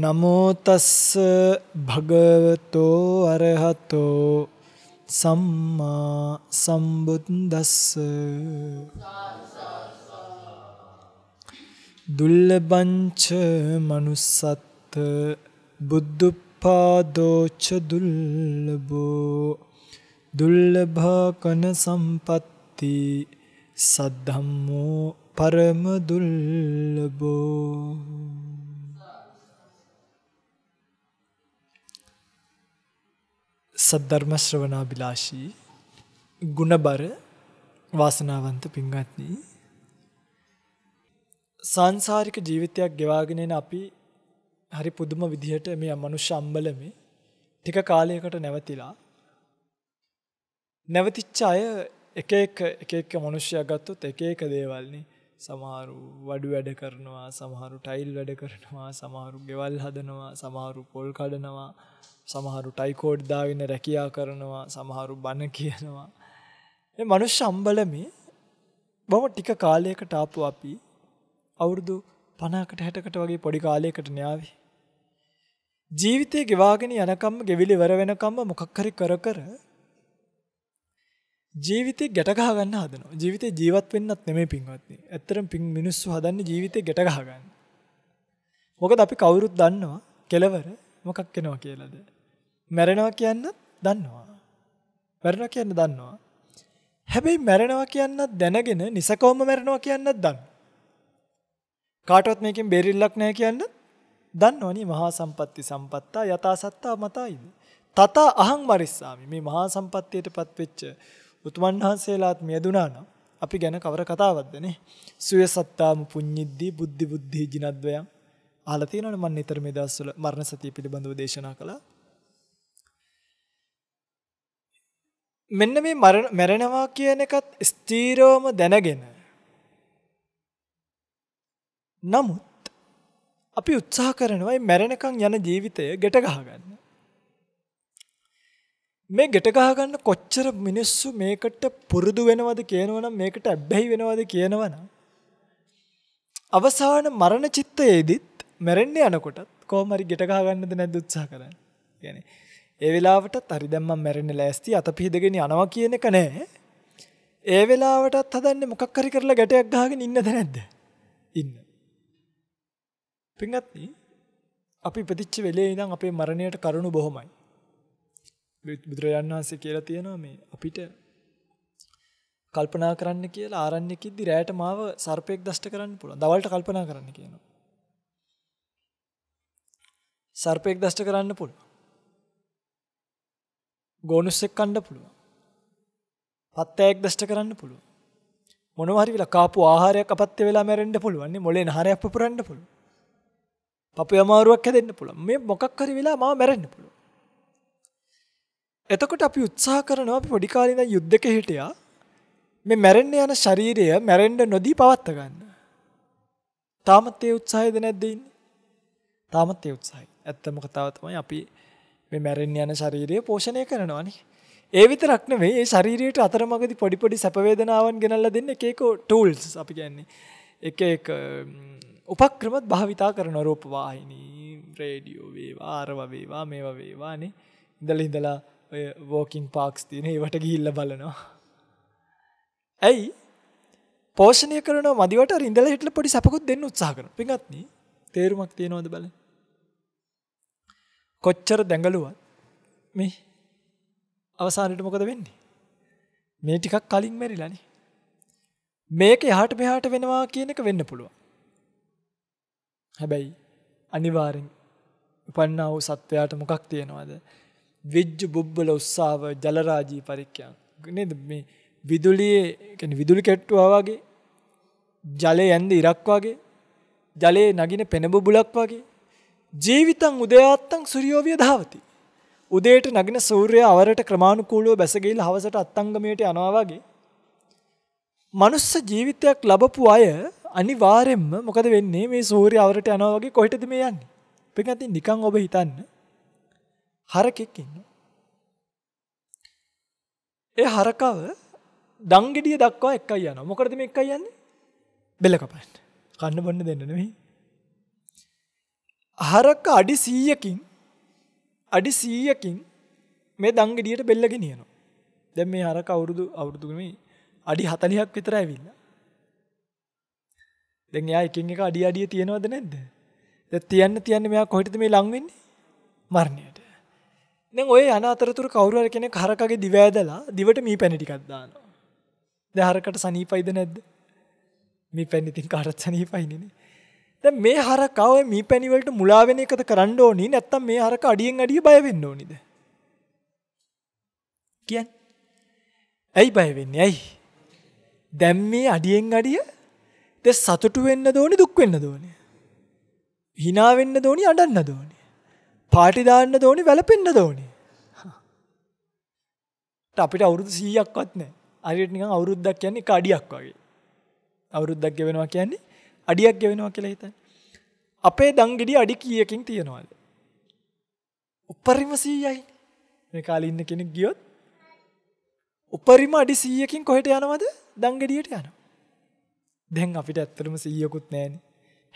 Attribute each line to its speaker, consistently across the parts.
Speaker 1: නමෝ තස්ස භගවතෝ අරහතෝ සම්මා සම්බුද්දස්ස දුල්ලබංච manussත් බුද්ධපාදෝච දුල්ලබෝ දුල්ලභා කන සම්පත්ති සද්ධම්මෝ පරම දුල්ලබෝ සද්ධර්ම ශ්‍රවණාබිලාෂී ගුණබර වාසනාවන්ත පින්වත්නි සංසාරික ජීවිතයක් ගෙවාගෙන එන අපි හරි පුදුම විදිහට මේ මනුෂ්‍ය අම්බලමේ ටික කාලයකට නැවතිලා නැවතිච්ච අය එක එක එක එක මනුෂ්‍යයා ගත්තොත් එක එක දේවල්නේ සමහරු වඩු වැඩ කරනවා සමහරු ටයිල් වැඩ කරනවා සමහරු ගෙවල් හදනවා සමහරු පොල් කඩනවා සමහරු ටයිකෝඩ් දාගෙන රැකියා කරනවා සමහරු බණ කියනවා මේ මනුෂ්‍ය අම්බලමේ බොහොම ටික කාලයකට ආපු අපි අවුරුදු 50කට 60කට වගේ පොඩි කාලයකට න්යාවේ ජීවිතේ ගෙවාගෙන යනකම් ගෙවිලි වර වෙනකම් මොකක් හරි කර කර ජීවිතේ ගැටගහ ගන්න හදනවා. ජීවිතේ ජීවත් වෙන්නත් නෙමෙයි පින්වත්නි. ඇත්තටම පින් මිනිස්සු හදන්නේ ජීවිතේ ගැටගහ ගන්න. මොකද අපි කවුරුත් දන්නවා කෙලවර මොකක් වෙනවා කියලාද. මැරෙනවා කියන්නත් දන්නවා. මැරෙනවා කියන්න දන්නවා. හැබැයි මැරෙනවා කියන්නත් දැනගෙන නිසකවම මැරෙනවා කියන්නත් දන්නවා. කාටවත් මේකෙන් බේරිල්ලක් නැහැ කියන්නත් දන්නවනේ මහා සම්පatti සම්පත්තා යථා සත්තා මතයිද. තත අහං මරිස්සාමි මේ මහා සම්පත්තියටපත් වෙච්ච බුදුන් වහන්සේලාත් මියදුනා නම් අපි ගැන කවර කතාවක්ද නේ? සුවේ සත්තාම පුඤ්ඤිද්දී බුද්ධි බුද්ධි ජිනද්වයන් අහලා තියෙනවනේ මම නිතර මේ දවස්වල මරණ සතිය පිළිබඳව දේශනා කළා. මෙන්න මේ මැරෙනවා කියන එකත් ස්ථීරවම දැනගෙන නමුත් අපි උත්සාහ කරනවා මේ මැරෙනකන් යන ජීවිතය ගැට ගහගන්න. මේ ගැට ගහගන්න කොච්චර මිනිස්සු මේකට පුරුදු වෙනවද කියනවනම් මේකට ඇබ්බැහි වෙනවද කියනවනම් අවසාන මරණ චිත්තයේදීත් මැරෙන්න යනකොටත් කොහොම හරි ගැට ගහගන්නද නැද්ද උත්සාහ කරන්නේ. يعني ඒ වෙලාවටත් හරි දැන් මම මැරෙන්න ලෑස්ති අත පිහදගෙන යනවා කියන එක නෑ. ඒ වෙලාවටත් හදන්නේ මොකක් හරි කරලා ගැටයක් ගහගෙන ඉන්නද නැද්ද? ඉන්න. පින්වත්නි අපි ප්‍රතිච්ච වෙලේ ඉඳන් අපේ මරණයට කරුණු බොහොමයි. බුදුරජාණන් වහන්සේ කියලා තියෙනවා මේ අපිට කල්පනා කරන්න කියලා ආරණ්‍යකෙද්දි රැයට මාව සර්පෙක් දෂ්ට කරන්න පුළුවන්. දවල්ට කල්පනා කරන්න කියනවා. සර්පෙක් දෂ්ට කරන්න පුළුවන්. ගෝනුස්සෙක් කන්න පුළුවන්. පත්තෑයෙක් දෂ්ට කරන්න පුළුවන්. මොනවා හරි විලා කාපු ආහාරයක් අපත්‍ය වෙලා මැරෙන්න පුළුවන්. නේ මොලේ නහරයක් පුපුරන්න පුළුවන්. පපුව අමාරුවක් හැදෙන්න පුළුවන්. මේ මොකක් හරි වෙලා මාව මැරෙන්න පුළුවන්. එතකොට අපි උත්සාහ කරනවා අපි පොඩි කාලේ ඉඳන් යුද්ධක හිටියා. මේ මැරෙන්න යන ශරීරය මැරෙන්න නොදී පවත්ත ගන්න. තාමත් ඒ උත්සාහයද නැද්ද ඉන්නේ? තාමත් ඒ උත්සාහය. ඇත්තම කතාව තමයි අපි මේ මැරෙන්න යන ශරීරය පෝෂණය කරනවානේ. ඒ විතරක් නෙවෙයි ඒ ශරීරයට අතරමඟදී පොඩි පොඩි සැප වේදනාවන් ගෙනල්ලා දෙන්න එක එක ටූල්ස් අපි කියන්නේ. එක එක උපක්‍රමත් භාවිතා කරන රූපවාහිනී, රේඩියෝ වේවා, ආරව වේවා, මේවා වේවානේ. ඉඳලා ඉඳලා ඔය වෝකින් පාක්ස් තියෙන ඒවට ගිහිල්ල බලනවා. ඇයි පෝෂණය කරන මදිවට රින්දල හිටල පොඩි සැපකුත් දෙන්න උත්සාහ කරන පිගත්න තේරුමක් තියෙනවද බල කොච්චර දැඟලුවත් මේ අවසානට මොකද වෙන්නේ මේ ටිකක් කලින් මැරිලනි මේක යහට මෙහාට වෙනවා කියන එක වෙන්න පුළුවන් හැබැයි අනිවාරෙන් උපන්නා වූ සත්වයාට මොකක් තියෙනවාද වෙජ්ජු බුබ්බල උත්සාාව ජලරාජී පරික්්‍යයන් ගනද මේ විදුලියේ විදුලි කෙට්ටුවාගේ ජලය ඇන්ද ඉරක් වගේ ජලයේ නගින පෙනබුබුලක් වගේ ජීවිතන් උදයාත්තං සුරියෝවිය ධාවති උදේට නගෙන සූර්ය අවරට ක්‍රමාණුකූලුව බැසගේල් හවසට අත්තංගමයට යනවාගේ මනුස්ස ජීවිතයක් ලබපු අය අනිවාරෙන්ම මොකද වෙන්නේ මේ සූරය අවරට යනවාගේ කොයිටද මේ යන්න පිනති නිකං ඔබ හිතන්න හරකෙක් ඉන්න. ඒ හරකාව දංගෙඩිය දක්වා එක්කයි යන මොකරද මේ එකයි යන්නේ බෙල කපන්න කන්න බොන්න දෙන්නනවෙයි. හරක අඩි සීයකින් අඩි සීයකින් මේ දංගෙඩියට බෙල්ලගෙන යනවා. දැන් මේ හරක අවුරුදු අවුරුදුම අඩි 40ක් විතර ඇවිල්ලා. දැන් එයා එකින් එක අඩි අඩිය තියනවද නැද්ද? දැන් තියන්න තියන්න මෙයා කොහෙටද මේ ලං වෙන්නේ? මරණයට. දැන් ඔය යන අතරතුර කවුරු හරි කෙනෙක් හරකගේ දිව ඇදලා දිවට මී පැණි ටිකක් දානවා. දැන් හරකට සනීපයිද නැද්ද? මී පැණි ඉතින් කාටත් සනීපයිනේ නේ. දැන් මේ හරකා ඔය මී පැණි වලට මුලා වෙන එකද කරන්න ඕනි නැත්නම් මේ හරක අඩියෙන් අඩිය බය වෙන්න ඕනිද? කියන්නේ. ඇයි බය වෙන්නේ? ඇයි? දැන් මේ අඩියෙන් අඩිය දැන් සතුටු වෙන්න දෝනි දුක් වෙන්න දෝනි. hina වෙන්න දෝනි අඬන්න දෝනි. පාටි දාන්න දෝනි වැළපෙන්න දෝනි. අපිට අවුරුදු 100ක්වත් නැහැ. හරියට නිකන් අවුරුද්දක් කියන්නේ කඩියක් වගේ. අවුරුද්දක් ගෙවෙනවා කියන්නේ අඩියක් ගෙවෙනවා කියලා හිතන්න. අපේ දංගෙඩි අඩි කීයකින් තියනවාද? උපරිම 100යි. මේ කාලේ ඉන්න කෙනෙක් ගියොත් උපරිම අඩි 100කින් කොහෙට යනවද? දංගෙඩියට යනවා. දැන් අපිට ඇත්තටම 100කුත් නැහැනේ.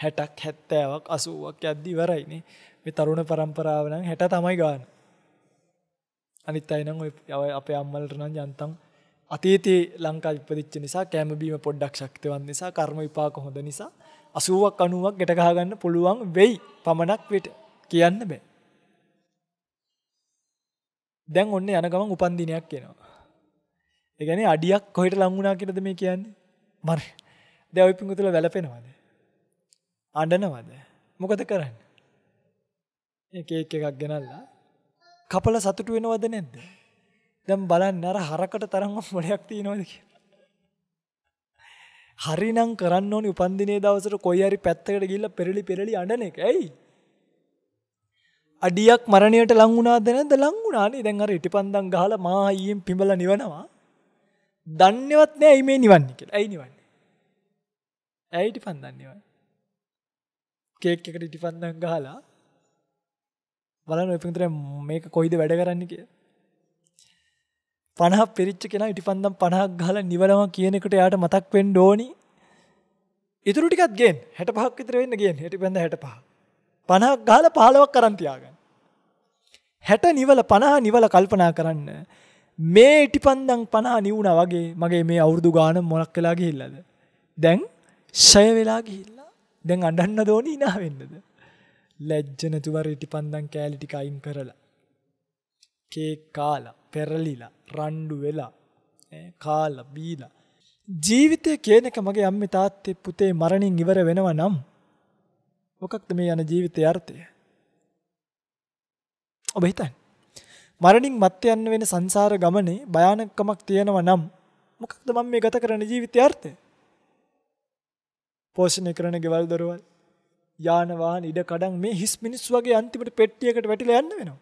Speaker 1: 60ක් 70ක් 80ක් යද්දි ඉවරයිනේ. මේ තරුණ පරම්පරාව නම් 60 තමයි ගන්න. අනිත් අය නම් ඔය අපේ අම්මලට නම් යන්තම් අතීතේ ලංකා ඉපදිච්ච නිසා කැම බීම පොඩ්ඩක් ශක්තිවන්ත නිසා කර්ම විපාක හොඳ නිසා 80ක් 90ක් ගැට ගහ ගන්න පුළුවන් වෙයි පමණක් විතර කියන්න බෑ. දැන් ඔන්න යන ගමන් උපන් දිනයක් එනවා. ඒ කියන්නේ අඩියක් කොහෙට ලං වුණා කියලාද මේ කියන්නේ? මර. දැන් ওই පිංගුතුල වැළපෙනවද? අඬනවද? මොකද කරන්නේ? කේක් එකක් ගෙනල්ලා කපල සතුටු වෙනවද නැද්ද? දැන් බලන්න අර හරකට තරම් මොලයක් තියනවද කියලා. හරිනම් කරන්න ඕනි උපන්දිනේ දවසට කොයි හරි පැත්තකට ගිහිල්ලා පෙරලි පෙරලි අඬන එක. ඇයි? අඩියක් මරණයට ලං වුණාද නැද්ද? ලං වුණානේ. දැන් අර ඉටිපන්දම් ගහලා මා අයියෙන් පිඹලා නිවනවා. දන්නේවත් නැහැ මේ නිවන්නේ කියලා. ඇයි නිවන්නේ? ඇයි ඉටිපන්දම් නිවන්නේ? කේක් එකට ඉටිපන්දම් ගහලා බලන එපිතර මේක කොයිද වැඩ කරන්න කිය පණහක් පිරිච්ච කෙන ඉටි පන්දම් පණහක් ගහල නිවලම කියනෙකට යාට මතක් වෙන් ඩෝනි ඉතුරු ටිකත් ගෙන් හැට පහක් විතර වෙන්න ගෙන් හටි පැඳ හැට පහ පණහක් ගාල පහලවක් කරන්තියාගන්න හැට නිවල පණහ නිවල කල්පනා කරන්න මේ ඉටි පන්දං පණහ නිවුණ වගේ මගේ මේ අවුරුදු ගාන මොලක් කලාගේ ඉල්ලද දැන් ෂය වෙලා ගිහිල්ලා දැන් අඩන්න දෝනි ඉනා වෙන්නද ලැජ්ජ නැතුව රිටිපන්දම් කෑලි ටික අයින් කරලා කේක් කාලා පෙරලිලා රණ්ඩු වෙලා කාලා බීලා ජීවිතය කියන එක මගේ අම්මේ තාත්තේ පුතේ මරණින් ඉවර වෙනවා නම් මොකක්ද මේ යන ජීවිතයේ අර්ථය ඔබ හිතන්න මරණින් මත් යන්න වෙන සංසාර ගමනේ භයානකමක් තියෙනවා නම් මොකක්ද මම මේ ගත කරන ජීවිතයේ අර්ථය පෝෂණය කරන ගෙවල් දොරවල් යාන වාහන ඉඩ කඩන් මේ හිස් මිනිස්සු වගේ අන්තිමට පෙට්ටියකට වැටිලා යන්න වෙනවා.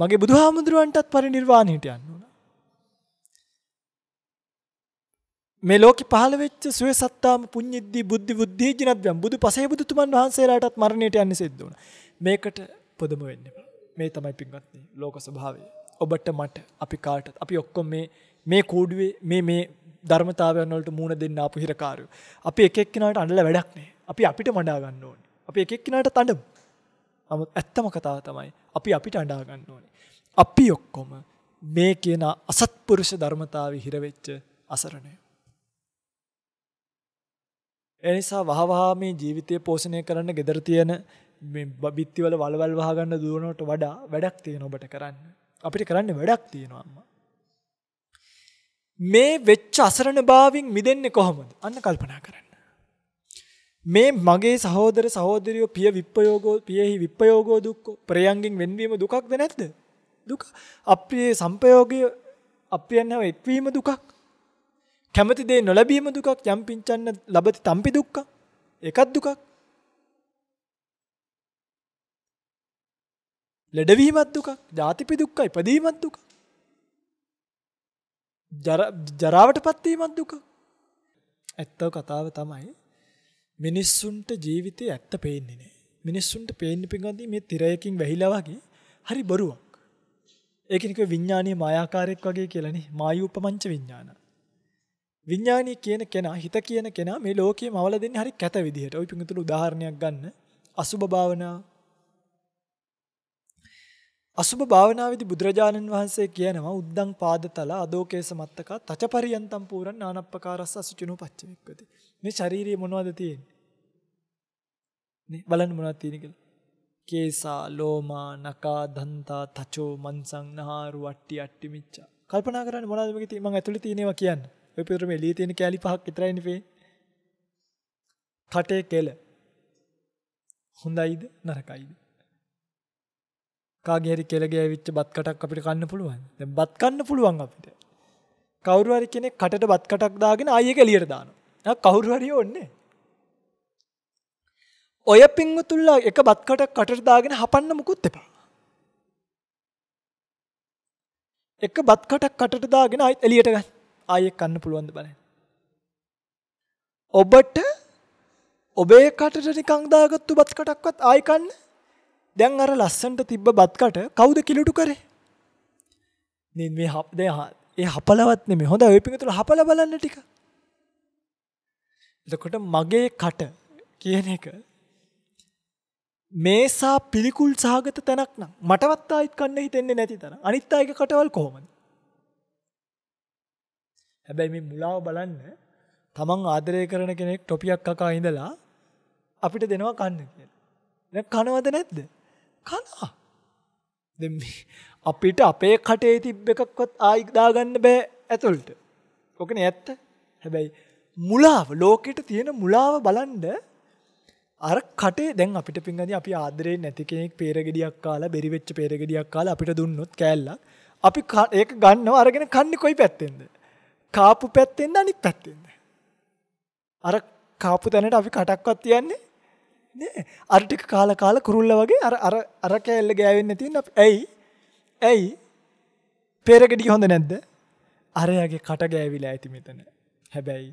Speaker 1: මගේ බුදුහාමුදුරුවන්ටත් පරිණිර්වාණයට යන්න ඕන. මේ ලෝකෙ පහළ වෙච්ච සුවේ සත්තාම පුඤ්ඤිද්දී බුද්ධි බුද්ධි ජිනද්වම් බුදු පසේ බුදුතුමන් වහන්සේලාටත් මරණයට යන්න සිද්ධ වුණා. මේකට පොදම වෙන්න මේ තමයි පින්වත්නි ලෝක ස්වභාවය. ඔබට මට අපි කාටත් අපි ඔක්කොම මේ මේ කූඩුවේ මේ මේ ධර්මතාවයන් වලට මූණ දෙන්න ආපු හිරකාරයෝ. අපි එක එක්කිනාට අඬලා වැඩක් නැහැ. අපි අපිට මඩා ගන්න ඕනේ. අපි එක එක්කිනාට තඬමු. නමුත් ඇත්තම කතාව තමයි අපි අපිට අඬා ගන්න ඕනේ. අපි ඔක්කොම මේ කියන අසත්පුරුෂ ධර්මතාවේ හිර වෙච්ච අසරණයෝ. එනිසා වහවහා මේ ජීවිතය පෝෂණය කරන්න gedara තියෙන මේ බිත්තිවල වලවල් වහගන්න දුවනට වඩා වැඩක් තියෙන ඔබට කරන්න. අපිට කරන්න වැඩක් තියෙනවා අම්මා. මේ වෙච්ච අසරණභාවයෙන් මිදෙන්නේ කොහොමද? අන්න කල්පනා කරන්න. මේ මගේ සහෝදර සහෝදරියෝ පිය විප්පයෝගෝ පියෙහි විප්පයෝගෝ දුක්ඛෝ ප්‍රයංගෙන් වෙන්වීම දුකක්ද නැද්ද දුක අප්‍රිය සම්පයෝගය අප්‍රියන්නව එක්වීම දුකක් කැමති දේ නොලැබීම දුකක් යම් පිංචන්න ලබති තම්පි දුක්ඛ එකක් දුකක් ලැඩවීමත් දුකක් ජාතිපි දුක්ඛ ඉපදීමත් දුක ජරාවට පත්වීමත් දුක ඇත්තව කතාව තමයි මිනිස්සුන්ට ජීවිතේ ඇත්ත පේන්නේ නැහැ. මිනිස්සුන්ට පේන්නේ පිඟන්දි මේ තිරයකින් වැහිලා වගේ හරි බොරුවක්. ඒක නිකන් විඥානීය මායාකාරයක් වගේ කියලානේ. මායූපමංච විඥාන. විඥානීය කියන කෙනා හිත කියන කෙනා මේ ලෝකයේම අවල දෙන්නේ හරි කැත විදිහට. ওই පිඟුතුළු උදාහරණයක් ගන්න. අසුබ භාවනා අසුබ භාවනාවේදී බුදුරජාණන් වහන්සේ කියනවා උද්දං පාදතල අදෝකේස මත්තක තචපරියන්තම් පූරන් නානප්පකාරස්ස අසුචිනෝ පච්චවික්කති. මේ ශාරීරිය මොනවද තියෙන්නේ? නේ බලන්න මොනවද තියෙන කියලා. කේසා ලෝමා නකා දන්තා තචෝ මන්සං නහාරු වට්ටි අට්ටි මිච්චා. කල්පනා කරන්න මොනවද මේකේ තියෙන්නේ මං ඇතුලේ තියෙනවා කියන්න. ඔය පිටරේ එළියේ තියෙන කෑලි පහක් විතරයිනේ මේ. කටේ කෙල. හොඳයිද නරකයිද? කාගේ හරි කෙල ගෑවිච්ච බත් කටක් අපිට කන්න පුළුවන්. දැන් බත් කන්න පුළුවන් අපිට. කවුරු හරි කෙනෙක් කටට බත් කටක් දාගෙන ආයෙක එළියට දානවා. ආ කවුරු හරි ඕන්නේ. ඔය පින්වතුල්ලා එක බත් කටක් කටට දාගෙන හපන්න මුකුත් එපා. එක බත් කටක් කටට දාගෙන ආයෙත් එළියට ගන්න. ආයෙත් කන්න පුළුවන්ද බලන්න. ඔබට ඔබේ කටට නිකන් දාගත්තු බත් කටක්වත් ආයෙ කන්න. දැන් අර ලස්සනට තිබ්බ බත් කට කවුද කිලුටු කරේ? මේ මේ දැන් ඒ හපලවත් නෙමෙයි. හොඳයි ඔය පිටුතුල හපල බලන්න ටික. එතකොට මගේ කට කියන එක මේසා පිළිකුල් සහගත තැනක් නම් මටවත් ආයිත් කන්න හිතෙන්නේ නැති තර අනිත් අයක කටවල් කොහොමද හැබැයි මේ මුලාව බලන්න තමන් ආදරය කරන කෙනෙක් ටොපියක් කකා ඉඳලා අපිට දෙනවා කන්න කියලා. දැන් කනවද නැද්ද? කනවා. දැන් අපිට අපේ කටේ තිබ්බ එකක්වත් ආයි දාගන්න බෑ ඇතුළට. ඔකනේ ඇත්ත. හැබැයි මුලාව ලෝකෙට තියෙන මුලාව බලන්න අර කටේ දැන් අපිට පින්ගදී අපි ආදරේ නැති කෙනෙක් peerගෙඩියක් කාලා බෙරි වෙච්ච peerගෙඩියක් කාලා අපිට දුන්නොත් කෑල්ලක් අපි ඒක ගන්නව අරගෙන කන්නේ කොයි පැත්තෙන්ද? කාපු පැත්තෙන්ද අනිත් පැත්තෙන්ද? අර කාපු තැනට අපි කටක්වත් තියන්නේ නෑ. අර ටික කාලා කාලා කුරුල්ල වගේ අර අර අර කෑල්ල ගෑවෙන්නේ නැතිනම් අපි ඇයි? ඇයි? peerගෙඩිය හොඳ නැද්ද? අරයාගේ කට ගෑවිලා ඇති මෙතන. හැබැයි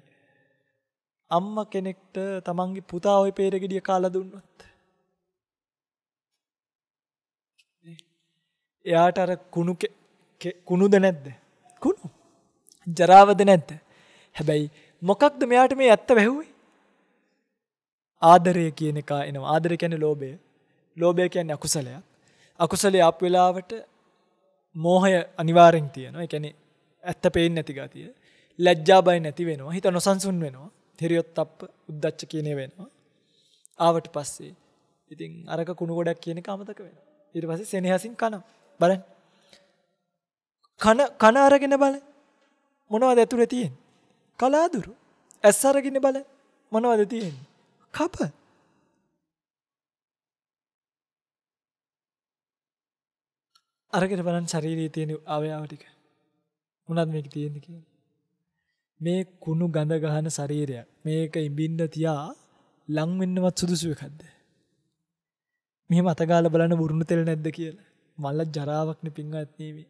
Speaker 1: අම්මා කෙනෙක්ට තමන්ගේ පුතා ওই peerගෙඩිය කාලා දුන්නොත් එයාට අර කුණු කුණුද නැද්ද? කුණු. ජරාවද නැද්ද? හැබැයි මොකක්ද මෙයාට මේ ඇත්ත වැහුවේ? ආදරය කියන එක එනවා. ආදරය කියන්නේ ලෝභය. ලෝභය කියන්නේ අකුසලයක්. අකුසලයේ අප වෙලාවට මෝහය අනිවාර්යෙන් තියෙනවා. ඒ කියන්නේ ඇත්ත පේන්නේ නැති ගතිය. ලැජ්ජා බය නැති වෙනවා. හිත නොසන්සුන් වෙනවා. තෙරියොත් අප උද්දච්ච කියනය වෙනවා. ආවට පස්සේ ඉතින් අරක කුණු ගොඩක් කියන අමතක වෙන. ඉට පස සෙනහසින් කනම් බලන් කන කන අරගෙන බල මොනවද ඇතුළ තියෙන් කලාදුරු ඇස් අරගෙන බල මොනවද තියෙන් කප අරගෙන බලන් ශරීරී තියෙන අවයාව ටික මොනත් මේක තියෙන්නේ කියලා මේ කුණු ගඳ ගහන ශරීරයක් මේක ඉඹින්න තියා ලං වෙන්නවත් සුදුසු එකක්ද? මෙහෙම අතගාලා බලන්න වුරුණු තෙල් නැද්ද කියලා. මල්ල ජරාවක්නේ පින්වත් නීමේ.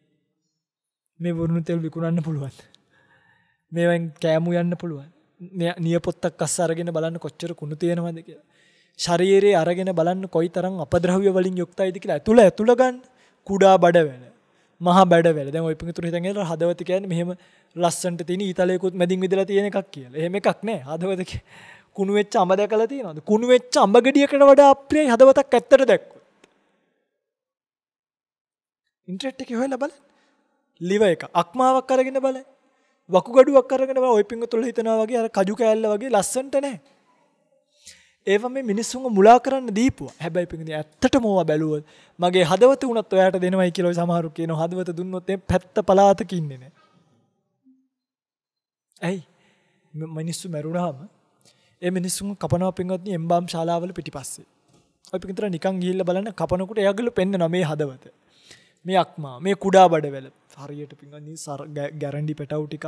Speaker 1: මේ වුරුණු තෙල් විකුණන්න පුළුවන්. මේවෙන් කෑමු යන්න පුළුවන්. නියපොත්තක් අස්ස අරගෙන බලන්න කොච්චර කුණු තියෙනවද කියලා. ශරීරයේ අරගෙන බලන්න කොයිතරම් අපද්‍රව්‍ය වලින් යුක්තයිද කියලා. ඇතුළ ඇතුළ ගන්න කුඩා බඩ වෙන. මහ බැඩවල දැ ඔයි පිතුර හිතගේ හදවතිකයන් මෙහම ලස්සන්ට තින ඉතලයකුත් මැදින් විදල තියෙන එකක් කියල හෙම එකක් නෑ හදවතක කුණුවෙච්ච අම දැකල තියනද කුණුවෙච්ච අම්ඹගඩියකට වඩා අප්‍රිය හදවතක් ඇත්තට දැක්කොත් ඉන්ට්‍රට් එක හොල බල ලිව එක අක්මාවක් කරගෙන බල වකුගඩුවක් කරගෙන ඔයි පිං තුළ හිතනවාගේ අර කජු කෑල්ල වගේ ලස්සන්ට නෑ ඒව මේ මිනිස්සුන් මුලා කරන්න දීපුවා. හැබැයි පිංගුනි ඇත්තටම ඕවා බැලුවොත් මගේ හදවත උනත් ඔයාට දෙනවයි කියලා සමහරු කියනවා. හදවත දුන්නොත් ඒ පැත්ත පලාතක ඉන්නේ නැහැ. ඇයි? මිනිස්සු මැරුණාම ඒ මිනිස්සුන් කපනවා පින්වත්නි එම්බම් ශාලාවල පිටිපස්සේ. අපි විතර නිකන් ගිහිල්ලා බලන්න කපනකොට එයාගල පෙන්නනවා මේ හදවත. මේ අක්මා මේ කුඩා බඩවැල හරියට පින්වත්නි ගැරන්ඩි පැටවු ටිකක්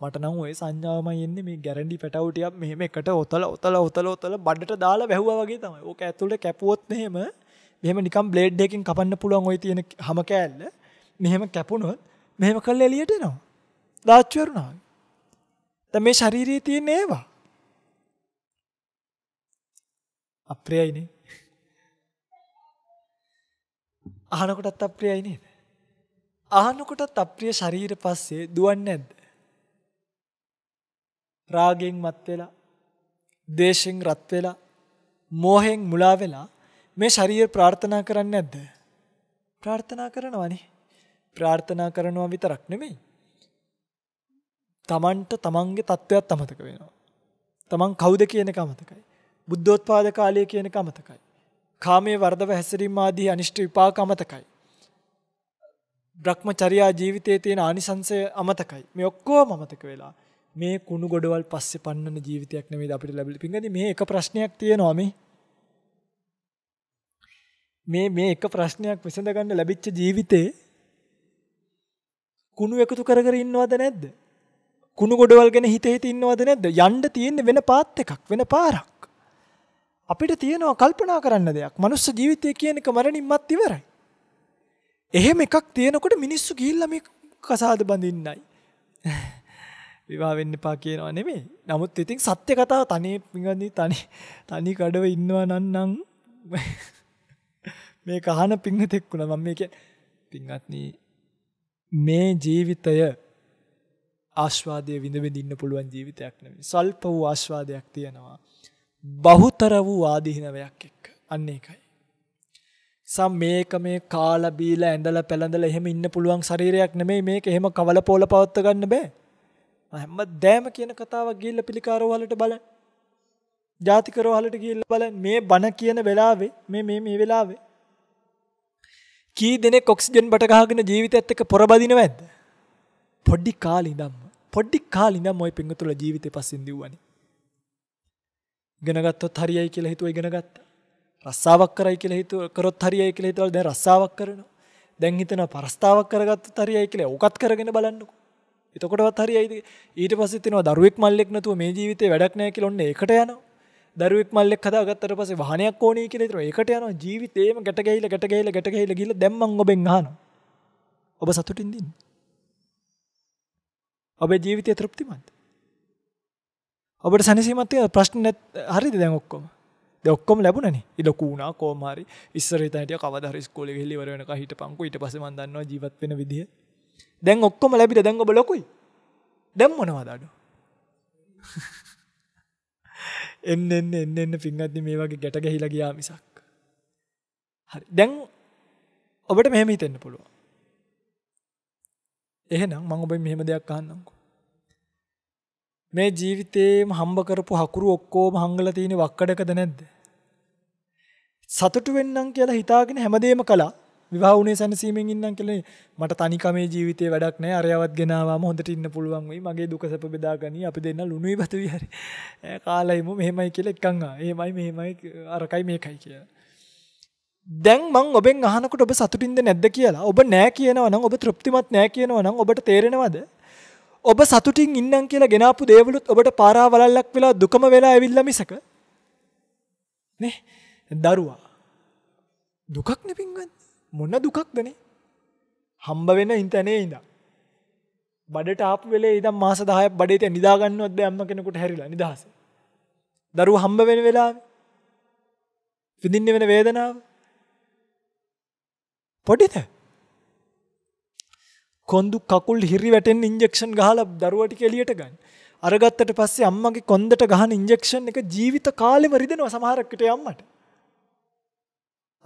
Speaker 1: මට නම් ওই සංඥාවමයි එන්නේ මේ ගැරන්ඩි පැටවුටියක් මෙහෙම එකට ඔතල ඔතල ඔතල ඔතල බඩට දාලා වැහුවා වගේ තමයි. ඕක ඇතුළේ කැපුවොත් මෙහෙම මෙහෙම නිකන් බ්ලේඩ් එකකින් කපන්න පුළුවන් ওই තියෙන හැම කෑල්ල. මෙහෙම කැපුණොත් මෙහෙම කළා එළියට එනවා. දාච්චු වුණා. දැන් මේ ශාරීරියේ තියෙන ඒවා අප්‍රියයිනේ. අහනකොටත් අප්‍රියයි නේද? අහනකොටත් අප්‍රිය ශරීර පස්සේ දුවන්නේ නැද්ද? රාගෙන් මත් වෙලා, දේශෙන් රත් වෙලා, මෝහෙන් මුලා වෙලා මේ ශරීරය ප්‍රාර්ථනා කරන්නේ නැද්ද? ප්‍රාර්ථනා කරනවනේ. ප්‍රාර්ථනා කරනවා විතරක් නෙමෙයි. තමන්ට තමන්ගේ තත්ත්වයක් අමතක වෙනවා. තමන් කවුද කියන කමතකයි. බුද්ධෝත්පාද කාලය කියන කමතකයි. කාමයේ වර්ධව හැසිරීම ආදී අනිෂ්ට විපාක අමතකයි. භ්‍රමචර්යා ජීවිතයේ තියෙන ආනිසංසය අමතකයි. මේ ඔක්කොම අමතක වෙලා මේ කුණු ගොඩවල් පස්සේ පන්නන ජීවිතයක් නෙමෙයි අපිට ලැබිලා. පිංගදී මේ එක ප්‍රශ්නයක් තියෙනවා මේ. මේ මේ එක ප්‍රශ්නයක් විසඳ ගන්න ලැබිච්ච ජීවිතේ කුණු එකතු කර කර ඉන්නවද නැද්ද? කුණු ගොඩවල් ගැන හිත හිත ඉන්නවද නැද්ද? යන්න තියෙන්නේ වෙන පාත් එකක්, වෙන පාරක්. අපිට තියෙනවා කල්පනා කරන්න දෙයක්. මනුස්ස ජීවිතය කියන එක මරණින් මත් ඉවරයි. එහෙම එකක් තියෙනකොට මිනිස්සු ගිහිල්ලා මේ කසාද බඳින්නයි. විවාහ වෙන්න එපා කියනවා නෙමෙයි. නමුත් ඉතින් සත්‍ය කතාව තනි පිඟන්දි තනි තනි කඩව ඉන්නවා නන්නම් මේ කහන පිංගතෙක් වුණා මම මේ කියන්නේ පිංගත්නි මේ ජීවිතය ආස්වාදයේ විඳ විඳින්න පුළුවන් ජීවිතයක් නෙවෙයි. සල්ප වූ ආස්වාදයක් තියෙනවා. බහුතර වූ ආදීනවයක් එක්ක. අන්න ඒකයි. සම් මේක මේ කාලා බීලා ඇඳලා පැලඳලා එහෙම ඉන්න පුළුවන් ශරීරයක් නෙමෙයි මේක. එහෙම කවල පොල පවත්ව ගන්න බෑ. මම හැමදෑම කියන කතාවක් ගිහිල්ලා පිළිකාරෝ වලට බලන්න. ජාතිකරෝ වලට ගිහිල්ලා බලන්න. මේ බණ කියන වෙලාවේ මේ මේ මේ වෙලාවේ කී දෙනෙක් ඔක්සිජන් බට ගහගෙන ජීවිතයත් එක්ක පොරබදිනව ඇද්ද? පොඩි කාලේ ඉඳන්ම පොඩි කාලේ ඉඳන්ම ওই පිංගුතුල ජීවිතේ පස්සෙන් දිව්වනේ. ඉගෙන ගත්තොත් හරියයි කියලා හිතුවා ඉගෙන ගත්තා. රස්සාවක් කරයි කියලා හිතුව කරොත් හරියයි කියලා හිතවල දැන් රස්සාවක් කරනවා. දැන් හිතනවා පරස්තාවක් කරගත්තොත් හරියයි කියලා. ඕකත් කරගෙන බලන්නකෝ. එතකොටවත් හරියයිද ඊට පස්සේ තිනවා දරුවෙක් මල්ලෙක් නැතුව මේ ජීවිතේ වැඩක් නැහැ කියලා ඔන්න ඒකට යනවා දරුවෙක් මල්ලෙක් හදාගත්තට පස්සේ වාහනයක් ඕනේ කියලා හිතනවා ඒකට යනවා ජීවිතේම ගැට ගැහිලා ගැට ගැහිලා ගැට ගැහිලා ගිහලා දැන් මං ඔබෙන් අහනවා ඔබ සතුටින්ද ඉන්නේ ඔබේ ජීවිතය තෘප්තිමත්ද ඔබට සැනසීමත් තියෙන ප්‍රශ්න නැත් හරිද දැන් ඔක්කොම දැන් ඔක්කොම ලැබුණනේ ඉත ලොකු වුණා කොහොම හරි ඉස්සර හිතන හිටිය කවදා හරි ඉස්කෝලේ ගිහිල්ලා ඉවර වෙනකන් හිටපන්කෝ ඊට පස්සේ මම දන්නවා ජීවත් වෙන විදිය දැන් ඔක්කොම ලැබිට දැන් ඔබ ලොකුයි. දැන් මොනවද අඩු? එන්න එන්න එන්න එන්න පින්වත්නි මේ වගේ ගැට ගැහිලා ගියා මිසක්. හරි. දැන් ඔබට මෙහෙම හිතෙන්න පුළුවන්. එහෙනම් මම ඔබෙන් මෙහෙම දෙයක් අහන්නම්කෝ. මේ ජීවිතේම හම්බ කරපු හකුරු ඔක්කොම හංගලා තියෙන වක්කඩකද නැද්ද? සතුටු වෙන්නම් කියලා හිතාගෙන හැමදේම කළා. විවාහ වුණේ සැනසීමෙන් ඉන්නම් කියලා මට තනිකමේ ජීවිතේ වැඩක් නැහැ අරයවත් ගෙනාවාම හොඳට ඉන්න පුළුවන් වෙයි මගේ දුක සැප බෙදා ගනී අපි දෙන්න ලුණුයි බතුයි හරි කාලයිම මෙහෙමයි කියලා එක්කන් ආ එහෙමයි මෙහෙමයි අරකයි මේකයි කියලා දැන් මං ඔබෙන් අහනකොට ඔබ සතුටින්ද නැද්ද කියලා ඔබ නෑ කියනවා නම් ඔබ තෘප්තිමත් නෑ කියනවා නම් ඔබට තේරෙනවද ඔබ සතුටින් ඉන්නම් කියලා ගෙනාපු දේවලුත් ඔබට පාරාවලල්ලක් වෙලා දුකම වෙලා ඇවිල්ලා මිසක නේ දරුවා දුකක් නෙපින්වත් මොන දුකක්දනේ හම්බ වෙන ඉන්තැනේ ඉඳම්. බඩට ආප වෙලේ ඉදම් මාස දහය බඩේත නිදාගන්නවත් බෑම්ම කෙනෙකුට හැරිලා නිදහස. දරු හම්බ වෙන වෙලා විඳින්න වෙන වේදනාව පොඩිත කොන්දු කකුල් හිරි වැටෙන් ඉන්ජෙක්ෂන් ගහල දරුවට කෙලියට ගන්න අරගත්තට පස්සේ අම්මගේ කොන්දට ගහන ඉන්ජෙක්ෂන් එක ජීවිත කාලෙම රිදෙනවා සමහරක්කට යම්මට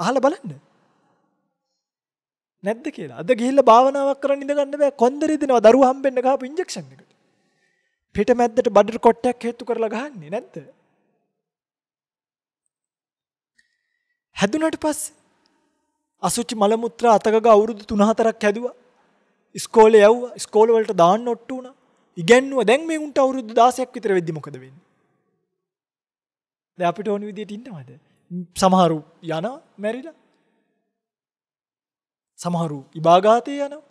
Speaker 1: අහල බලන්න නැද්ද කියලා. අද ගිහිල්ලා භාවනාවක් කරන්න ඉඳ ගන්න බෑ. කොන්දරේ දෙනවා දරුවා හම්බෙන්න ගහපු ඉන්ජෙක්ෂන් එකට. පිට මැද්දට බඩට කොට්ටයක් හේතු කරලා ගහන්නේ නැද්ද? හැදුනට පස්සේ අසුචි මල මුත්‍රා අතගග අවුරුදු 3-4ක් හැදුවා. ඉස්කෝලේ යවුවා. ඉස්කෝල වලට දාන්න ඔට්ටු වුණා. ඉගැන්නුවා. දැන් මේ උන්ට අවුරුදු 16ක් විතර වෙද්දි මොකද වෙන්නේ? දැන් අපිට ඕන විදියට ඉන්නවද? සමහරු යනවා මැරිලා. සමහරු ඉබාගාතේ යනවා.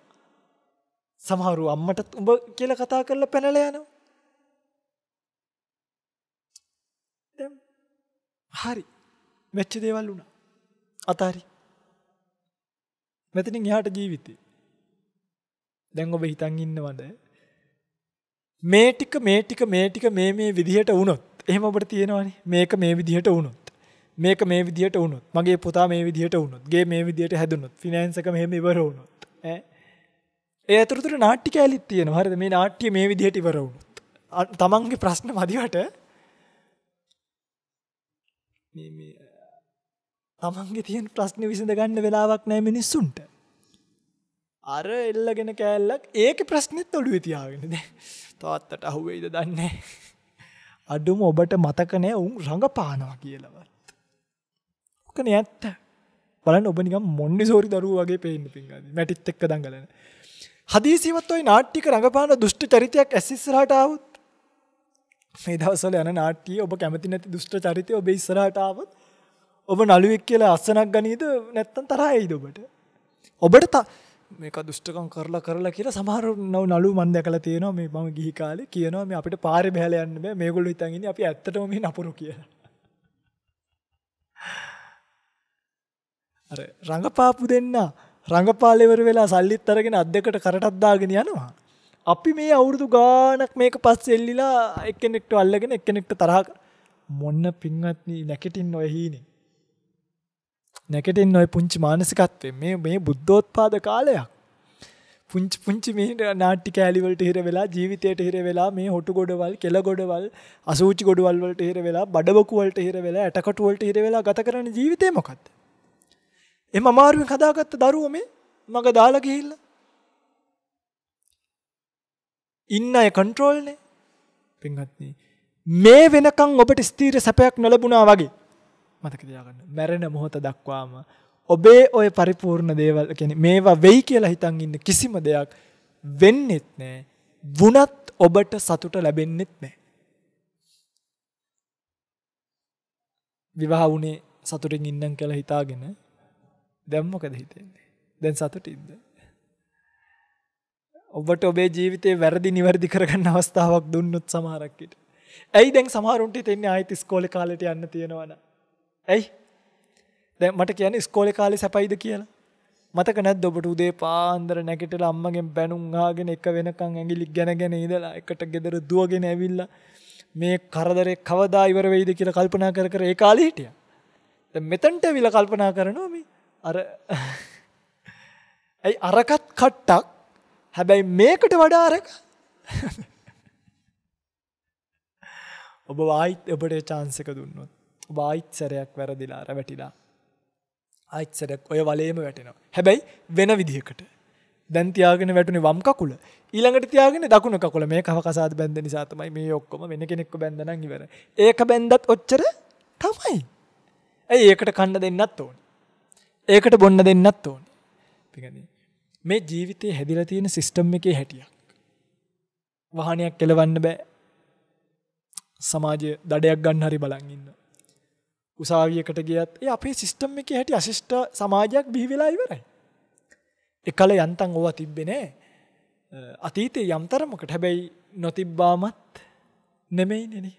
Speaker 1: සමහරු අම්මට උඹ කියලා කතා කරලා පැනලා යනවා. දැන් හරි. මෙච්ච දේවල් වුණා. අතාරි. මෙතනින් එහාට ජීවිතේ. දැන් ඔබ හිතන් ඉන්නවද? මේ ටික මේ ටික මේ ටික මේ මේ විදිහට වුණොත් එහෙම ඔබට තියෙනවනේ මේක මේ විදිහට වුණොත් මේක මේ විදිහට වුණොත් මගේ පුතා මේ විදිහට වුණොත් ගේ මේ විදිහට හැදුනොත් ෆිනෑන්ස් එක මෙහෙම ඉවර වුණොත් ඈ ඒ අතරතුර නාට්‍ය කැලිත් තියෙනවා හරිද මේ නාට්‍ය මේ විදිහට ඉවර වුණොත් තමන්ගේ ප්‍රශ්න මදිවට මේ මේ තමන්ගේ තියෙන ප්‍රශ්න විසඳ ගන්න වෙලාවක් නැහැ මිනිස්සුන්ට අර එල්ලගෙන කෑල්ලක් ඒක ප්‍රශ්නෙත් ඔළුවේ තියාගෙන දැන් තාත්තට අහුවේයිද දන්නේ අඩුම ඔබට මතක නැහැ උන් රඟපානවා කියලාවත් ඕකන ඇත්ත බලන්න ඔබ නිකම් මොන්ඩි සෝරි දරුව වගේ පේන්න පින්ගද මැටිත් එක්ක දඟලන හදීසිවත් ඔයි නාට්ටික රඟපාන දුෂ්ට චරිතයක් ඇසිස්සරටාවත් මේ දවසල යන නාට්ටිය ඔබ කැමති නැති දුෂ්ට චරිතය ඔබ ඉස්සරටාවත් ඔබ නළුවෙක් කියලා අස්සනක් ගනීද නැත්තන් තරයිද ඔබට ඔබට තා මේක දුෂ්ටකම් කරලා කරලා කියලා සමහර නව නළු මන් දැකලා තියෙනවා මේ මම ගිහි කාලේ කියනවා මේ අපිට පාරේ බහැලා යන්න බෑ මේගොල්ලෝ හිතන් ඉන්නේ අපි ඇත්තටම මේ නපුරු කියලා. රඟපාපු දෙන්න රඟපාලෙවර වෙලා සල්ලිත් අරගෙන අත් දෙකට කරටත්දාගෙන යනවා. අපි මේ අවුරුදු ගානක් මේක පස් එල්ලිලා එක්කෙනෙක්ට අල්ලගෙන එක්කෙනෙක්ට තරහක මොන්න පින්වත්නී නැකටින් ඔයහීනේ. නැකටින් ඔය පුංචි මානසිකත්වේ මේ මේ බුද්ධෝත්පාද කාලයක්. පුංචි පුංචි මේට නාටි කෑලිවලට හිර වෙලා ජීවිතයට හිර වෙලා මේ හොටු ගොඩවල් කෙල ගොඩවල් අසූචි ගොඩවල් වලට හිර වෙලා බඩවකුවලට හිර වෙලා ඇටකටුවලට හිර වෙලා ගත කරන ජීවිතේ මොකක්ද එම අමාරුවෙන් හදාගත්ත දරුවෝ මේ මග දාලා ගිහිල්ලා ඉන්න අය කන්ට්‍රෝල් නේ පින්වත්නි මේ වෙනකන් ඔබට ස්ථීර සැපයක් නොලැබුණා වගේ මතක තියාගන්න මැරෙන මොහොත දක්වාම ඔබේ ඔය පරිපූර්ණ දේවල් කියන්නේ මේවා වෙයි කියලා හිතන් ඉන්න කිසිම දෙයක් වෙන්නෙත් නෑ වුණත් ඔබට සතුට ලැබෙන්නෙත් නෑ විවාහ වුණේ සතුටින් ඉන්නම් කියලා හිතාගෙන දැන් මොකද හිතෙන්නේ? දැන් සතුටින්ද? ඔබට ඔබේ ජීවිතේ වැරදි නිවැරදි කරගන්න අවස්ථාවක් දුන්නොත් සමහරක් විට. ඇයි දැන් සමහරුන්ට හිතෙන්නේ ආයෙත් ඉස්කෝලේ කාලෙට යන්න තියෙනවනම්? ඇයි? දැන් මට කියන්නේ ඉස්කෝලේ කාලේ සැපයිද කියලා? මතක නැද්ද ඔබට උදේ පාන්දර නැගිටලා අම්මගෙන් බැනුම් ආගෙන එක වෙනකන් ඇඟිලි ගැනගෙන ඉඳලා එකට ගෙදර දුවගෙන ඇවිල්ලා මේ කරදරේ කවදා ඉවර වෙයිද කියලා කල්පනා කර කර ඒ කාලේ හිටියා. දැන් මෙතනට විල කල්පනා කරනවා මේ අර ඇයි අරකත් කට්ටක් හැබැයි මේකට වඩා අරක ඔබ වායිත් ඔබට චාන්සක දුන්නොත් ඔබ ආයිත් සැරයක් වැරදිලා රැවැටිලා ආයිත් සැරයක් ඔය වලේම වැටෙනවා හැබැයි වෙන විදිහකට දැන් තියාගෙන වැටුනේ වම් කකුල ඊළඟට තියාගෙන දකුණු කකුල මේ කවකසාද බැඳ නිසා තමයි මේ ඔක්කොම වෙන කෙනෙක්ව බැඳ නම් ඉවරයි ඒක බැඳත් ඔච්චර තමයි ඇයි ඒකට කන්න දෙන්නත් ඕනේ ඒකට බොන්න දෙන්නත් ඕනේ. මේ ජීවිතේ හැදිලා තියෙන සිස්ටම් එකේ හැටියක්. වාහනයක් කෙලවන්න බෑ. සමාජය දඩයක් ගන්න හරි බලන් ඉන්න. උසාවියකට ගියත් ඒ අපේ සිස්ටම් එකේ හැටි අශිෂ්ට සමාජයක් බිහි වෙලා ඉවරයි. එකල යන්තම් ඕවා තිබ්බේ නෑ. අතීතයේ යම්තරමකට හැබැයි නොතිබ්බාමත් නෙමෙයිනේ.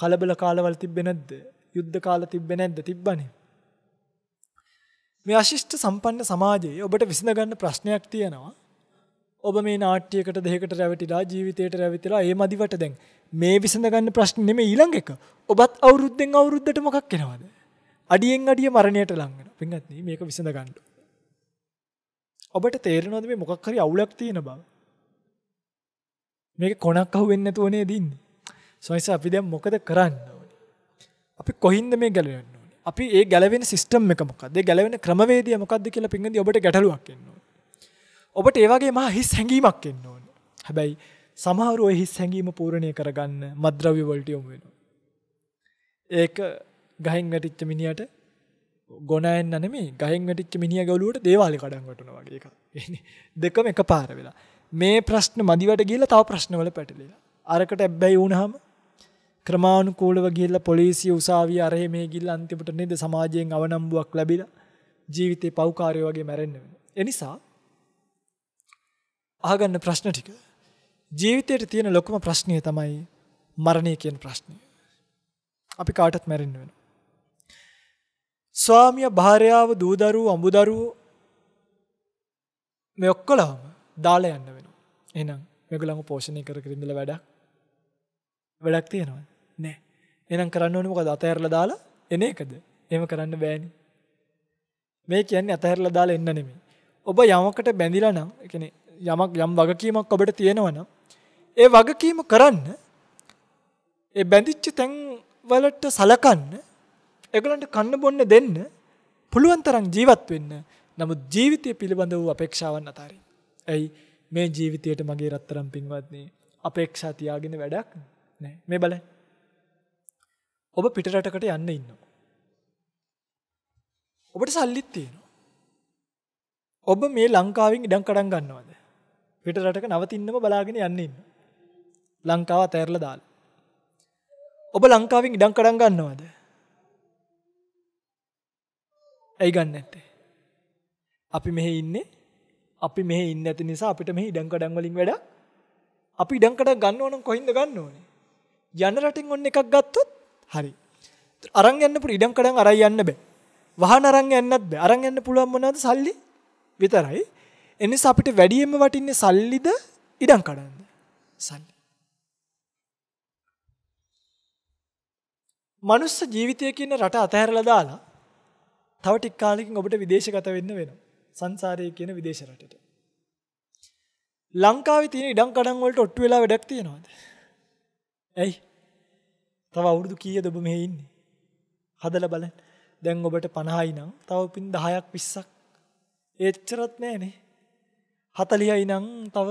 Speaker 1: කලබල කාලවල තිබ්බේ නැද්ද? යුද්ධ කාල තිබ්බේ නැද්ද? තිබ්බනේ. මේ අශිෂ්ට සම්පන්න සමාජයේ ඔබට විසඳගන්න ප්‍රශ්නයක් තියෙනවා. ඔබ මේ නාට්‍යයකට දෙයකට රැවටිලා ජීවිතයට රැවටිලා ඒ මදිවට දැන් මේ විසඳගන්න ප්‍රශ්නේ නෙමෙයි ඊළඟ එක. ඔබත් අවුරුද්දෙන් අවුරුද්දට මොකක් වෙනවද? අඩියෙන් අඩිය මරණයට ලං වෙනවා. පින්වත්නි මේක විසඳගන්න. ඔබට තේරෙනවද මේ මොකක් හරි අවුලක් තියෙන බව? මේක කොනක් අහුවෙන්නේ නැතුව නේද ඉන්නේ? සොයිස අපි දැන් මොකද කරන්න ඕනේ? අපි කොහින්ද මේ ගැලවෙන්නේ? අපි ඒ ගැලවෙන සිිස්ටම් එක මොකක්ද ගැලවෙන ක්‍රමවේදය මොකක්ද කියල පින්ඳ ඔබට ගැටලුවක් එන්නවා. ඔබට ඒවාගේ මහ හිස් හැඟීමක් එන්න ඕන. හැබැයි සමහරුව හිස් හැඟීම පූරණය කරගන්න මද්‍රව්‍ය වොල්ටියම් වෙන. ඒක ගහින් වැටිච්ච මිනිට ගොනයන් නම ගහින් වැටිච්ච මිනිිය ගවලුවට දේවාලි කඩන්ගටන වගේ එක දෙකම එක පාර වෙලා මේ ප්‍රශ්න මදිවට කියලා තව ප්‍රශ්නවල පැටලලා අරකට ඇබ්බැයි වුණහම ක්‍රමානුකූලව ගිහිල්ලා පොලිසිය උසාවිය අරහෙ මේ ගිහිල්ලා අන්තිමට නේද සමාජයෙන් අවනම්බුවක් ලැබිලා ජීවිතේ පව්කාරයෝ වගේ මැරෙන්න වෙනවා. ඒ නිසා අහගන්න ප්‍රශ්න ටික ජීවිතේට තියෙන ලොකුම ප්‍රශ්නය තමයි මරණය කියන ප්‍රශ්නය. අපි කාටත් මැරෙන්න වෙනවා. ස්වාමිය භාර්යාව දූදරුව අඹුදරුව මේ ඔක්කොලම දාලා යන්න වෙනවා. එහෙනම් මේගොල්ලන්ව පෝෂණය කර කර ඉඳලා වැඩක් වැඩක් තියෙනවා. නෑ. එහෙනම් කරන්න ඕනේ මොකද අතහැරලා දාලා එන එකද? එහෙම කරන්න බෑනේ. මේ කියන්නේ අතහැරලා දාලා එන්න නෙමෙයි. ඔබ යමකට බැඳිලා නම්, යමක් යම් වගකීමක් ඔබට තියෙනවා ඒ වගකීම කරන්න ඒ බැඳිච්ච තැන් වලට සලකන්න ඒගොල්ලන්ට කන්න බොන්න දෙන්න පුළුවන් තරම් ජීවත් වෙන්න. නමුත් ජීවිතය පිළිබඳ වූ අපේක්ෂාවන් අතාරින්න. ඇයි මේ ජීවිතයට මගේ රත්තරම් පින්වත්නි අපේක්ෂා තියාගෙන වැඩක් නැහැ. මේ බලන්න. ඔබ පිටරටකට යන්න ඉන්නවා. ඔබට සල්ලිත් තියෙනවා. ඔබ මේ ලංකාවෙන් ඉඩම් කඩම් ගන්නවද? පිටරටක නවතින්නම බලාගෙන යන්න ඉන්න. ලංකාව තැරලා දාලා. ඔබ ලංකාවෙන් ඉඩම් කඩම් ගන්නවද? ඇයි ගන්න නැත්තේ? අපි මෙහි ඉන්නේ අපි මෙහි ඉන්නේ නැති නිසා අපිට මෙහි ඉඩම් කඩම් වලින් වැඩක් අපි ඉඩම් කඩම් ගන්න ඕන නම් කොහින්ද ගන්න ඕනේ? යන රටින් ඔන්න එකක් ගත්තොත් හරි. අරන් යන්න පුළුවන් ඉඩම් කඩම් අරන් යන්න බෑ. වහන අරන් යන්නත් බෑ. අරන් යන්න පුළුවන් මොනවද? සල්ලි විතරයි. එනිසා අපිට වැඩියෙන්ම වටින්නේ සල්ලිද ඉඩම් කඩන්ද? සල්ලි. මනුස්ස ජීවිතය කියන රට අතහැරලා දාලා තව ටික කාලෙකින් ඔබට විදේශගත වෙන්න වෙනවා. සංසාරයේ කියන විදේශ රටට. ලංකාවේ තියෙන ඉඩම් කඩම් වලට ඔට්ටු වෙලා වැඩක් තියනවද? ඇයි? තව අවුරුදු කීයද ඔබ මෙහි ඉන්නේ? හදලා බලන්න. දැන් ඔබට 50යි නම් තව පින් 10ක් 20ක්. එච්චරත් නෑනේ. 40යි නම් තව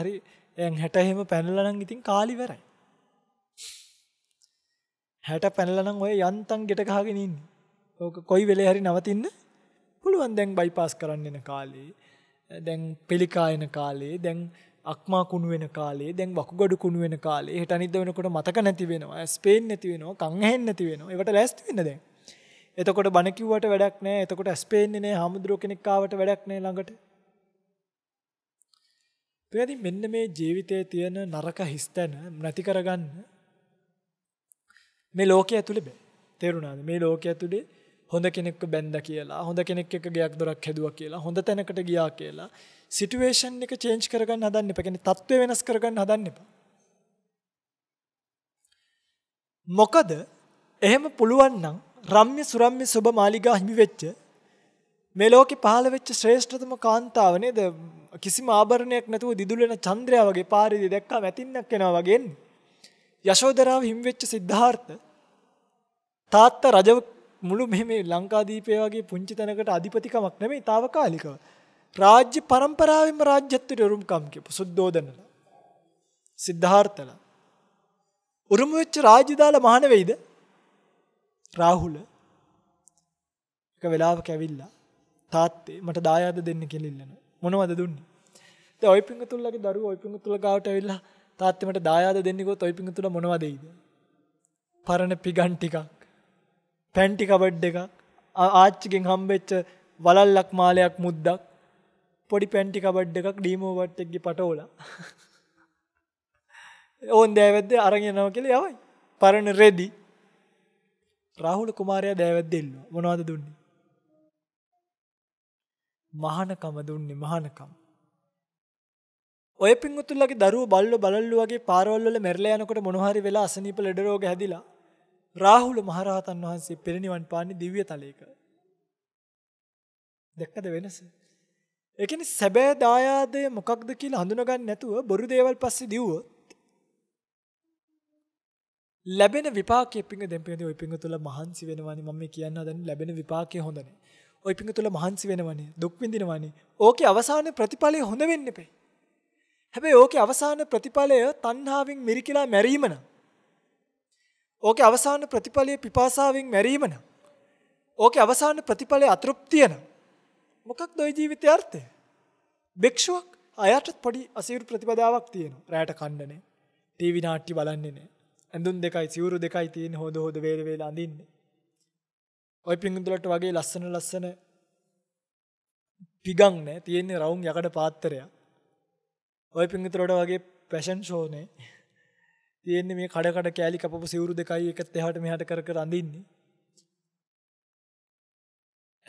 Speaker 1: හරි දැන් 60 එහෙම පැනලා නම් ඉතින් කාලිවරයි. 60 පැනලා නම් ඔය යන්තම් ගෙට ගහගෙන ඉන්නේ. ඕක කොයි වෙලේ හරි නවතින්න පුළුවන් දැන් බයිපාස් කරන්න එන කාලේ. දැන් පිළිකා එන කාලේ. දැන් අක්මා කුණු වෙන කාලේ දැන් වකුගඩු කුණු වෙන කාලේ හෙට අනිද්ද වෙනකොට මතක නැති වෙනවා ස්පේන් නැති වෙනවා කන් ඇහෙන්නේ නැති වෙනවා ඒවට ලෑස්ති වෙන්න දැන් එතකොට බණ කිව්වට වැඩක් නැහැ එතකොට ස්පේන්නේ නැහැ හාමුදුරුව කෙනෙක් ආවට වැඩක් නැහැ ළඟට ඒකදී මෙන්න මේ ජීවිතයේ තියෙන නරක හිස්තන නැති කරගන්න මේ ලෝකයේ ඇතුලේ බෑ තේරුණාද මේ ලෝකයේ ඇතුලේ හොඳ කෙනෙක්ව බැඳ කියලා හොඳ කෙනෙක් එක ගයක් දොරක් හැදුව කියලා හොඳ තැනකට ගියා කියලා සිටුවේෂන් එක චේන්ජ් කරගන්න හදන්න එපා. කියන්නේ තත්ත්වය වෙනස් කරගන්න හදන්න එපා. මොකද එහෙම පුළුවන් නම් රම්ම්‍ය සුරම්ම්‍ය සුබ මාලිගා හිමි වෙච්ච මේ ලෝකේ පහළ වෙච්ච ශ්‍රේෂ්ඨතම කාන්තාව නේද කිසිම ආභරණයක් නැතුව දිදුල වෙන චන්ද්‍රයා වගේ පාරේදී දැක්කම ඇතින්නක් වෙනවා වගේ යශෝදරාව හිමි වෙච්ච සිද්ධාර්ථ තාත්තා රජව මුළු මේ මේ ලංකාදීපය වගේ පුංචි තැනකට අධිපතිකමක් නෙමෙයි తాවකාලිකව. රාජ්‍ය પરම්පරාවෙම රාජ්‍යත්වයට උරුමකම් කියපු සුද්ධෝදනලා. සිද්ධාර්ථලා. උරුම වෙච්ච රාජ්‍ය දාලා මහාන වෙයිද? රාහුල එක වෙලාවක ඇවිල්ලා තාත්තේ මට දායාද දෙන්න කියලා ඉල්ලනවා. මොනවද දුන්නේ? දැන් ඔය පිංගුතුල්ලගේ දරුවෝ ඔය පිංගුතුල්ල ගාවට ඇවිල්ලා තාත්තේ මට දායාද දෙන්න ගියොත් ඔය පිංගුතුල්ල මොනවද දෙයිද? පරණ පිගන් ටිකක්. පැන්ටි කබඩ් එකක් ආච්චිගෙන් හම්බෙච්ච වලල්ලක් මාලයක් මුද්දක් පොඩි පැන්ටි කබඩ් එකක් ඩීමෝවට් එක්ගේ පටෝල ඕන් දෑවැද්ද අරගෙනව කියල යවයි පරණ රෙදි රාහුල කුමාරය දෑවැද්දෙල්ල මොනවාද දුන්නේ මහනකම දුන්නේ මහනකම් ඔය පින්ගුතුල්ලගේ දරු බල්ල බලල්ලු වගේ පාරවල්ල මැරල යනකොට මොනහරි වෙලා අසනීප ලෙඩරෝග හැදිලා රාහුල මහරහතන් වහන්සේ පිරිනිවන් පාන්නේ දිව්‍ය තලයක. දැක්කද වෙනස? ඒ කියන්නේ සැබෑ දායාදය මොකක්ද කියලා හඳුනගන්න නැතුව බොරු දේවල් පස්සේ දිව්වොත් ලැබෙන විපාකයේ පිංග දෙම්පියදී ওই පිංග තුල මහන්සි වෙනවනේ මම මේ කියන්න හදන්නේ ලැබෙන විපාකය හොඳ නැහැ. ওই පිංග තුල මහන්සි වෙනවනේ දුක් විඳිනවනේ. ඕකේ අවසාන ප්‍රතිඵලය හොඳ වෙන්න එපේ. හැබැයි ඕකේ අවසාන ප්‍රතිඵලය තණ්හාවෙන් මිරිකලා මැරීම නම් ඕකේ අවසාන ප්‍රතිඵලය පිපාසාවෙන් මැරීම නම් ඕකේ අවසාන ප්‍රතිඵලය අතෘප්තිය නම් මොකක්ද ওই ජීවිතයේ අර්ථය? භික්ෂුවක් අයට පොඩි අසීරු ප්‍රතිපදාවක් තියෙනවා. රැයට කණ්ඩනේ. ටීවී නාට්‍ය බලන්නේ නැහැ. ඇඳුම් දෙකයි සිවුරු දෙකයි තියෙන හොද හොද වේල වේල අඳින්නේ. ওই පිංගුදුලට වගේ ලස්සන ලස්සන පිගම් නැහැ. තියෙන්නේ රවුම් යකඩ පාත්‍රයක්. ওই පිංගුදුලට වගේ ෆැෂන් ෂෝ නේ. තියෙන්නේ මේ කඩ කඩ කෑලි කපපු සිවුරු දෙකයි එක එහාට මෙහාට කර කර අඳින්නේ.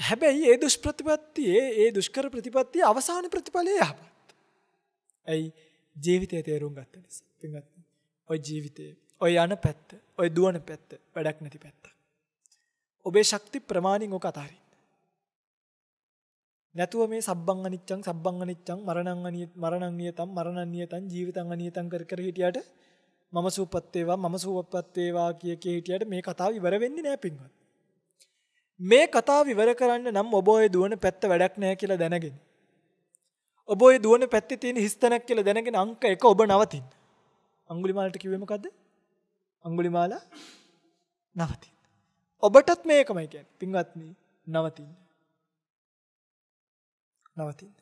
Speaker 1: හැබැයි ඒ දුෂ්ප්‍රතිපත්තියේ ඒ දුෂ්කර ප්‍රතිපත්තිය අවසාන ප්‍රතිඵලය යහපත්. ඇයි ජීවිතය තේරුම් ගත්ත නිසා. පින්වත්. ඔය ජීවිතේ ඔය යන පැත්ත, ඔය දුවන පැත්ත වැඩක් නැති පැත්ත. ඔබේ ශක්ති ප්‍රමාණින් ඔක අතහරින්න. නැතුව මේ සබ්බං අනිච්චං සබ්බං අනිච්චං මරණං අනියත මරණං නියතං මරණං නියතං ජීවිතං අනියතං කර කර හිටියට මම සූපත් වේවා මම සූපත් වේවා කිය කී හිටියට මේ කතාව ඉවර වෙන්නේ නෑ පින්වත්. මේ කතාව ඉවර කරන්න නම් ඔබ ඔය දුවන පැත්ත වැඩක් නෑ කියලා දැනගෙන. ඔබ ඔය දුවන පැත්තේ තියෙන හිස්තැනක් කියලා දැනගෙන අංක එක ඔබ නවතින්න. අඟුලිමාලට කිව්වේ මොකද්ද? අඟුලිමාලා නවතින්න. ඔබටත් මේකමයි කියන්නේ. පින්වත්නි නවතින්න. නවතින්න.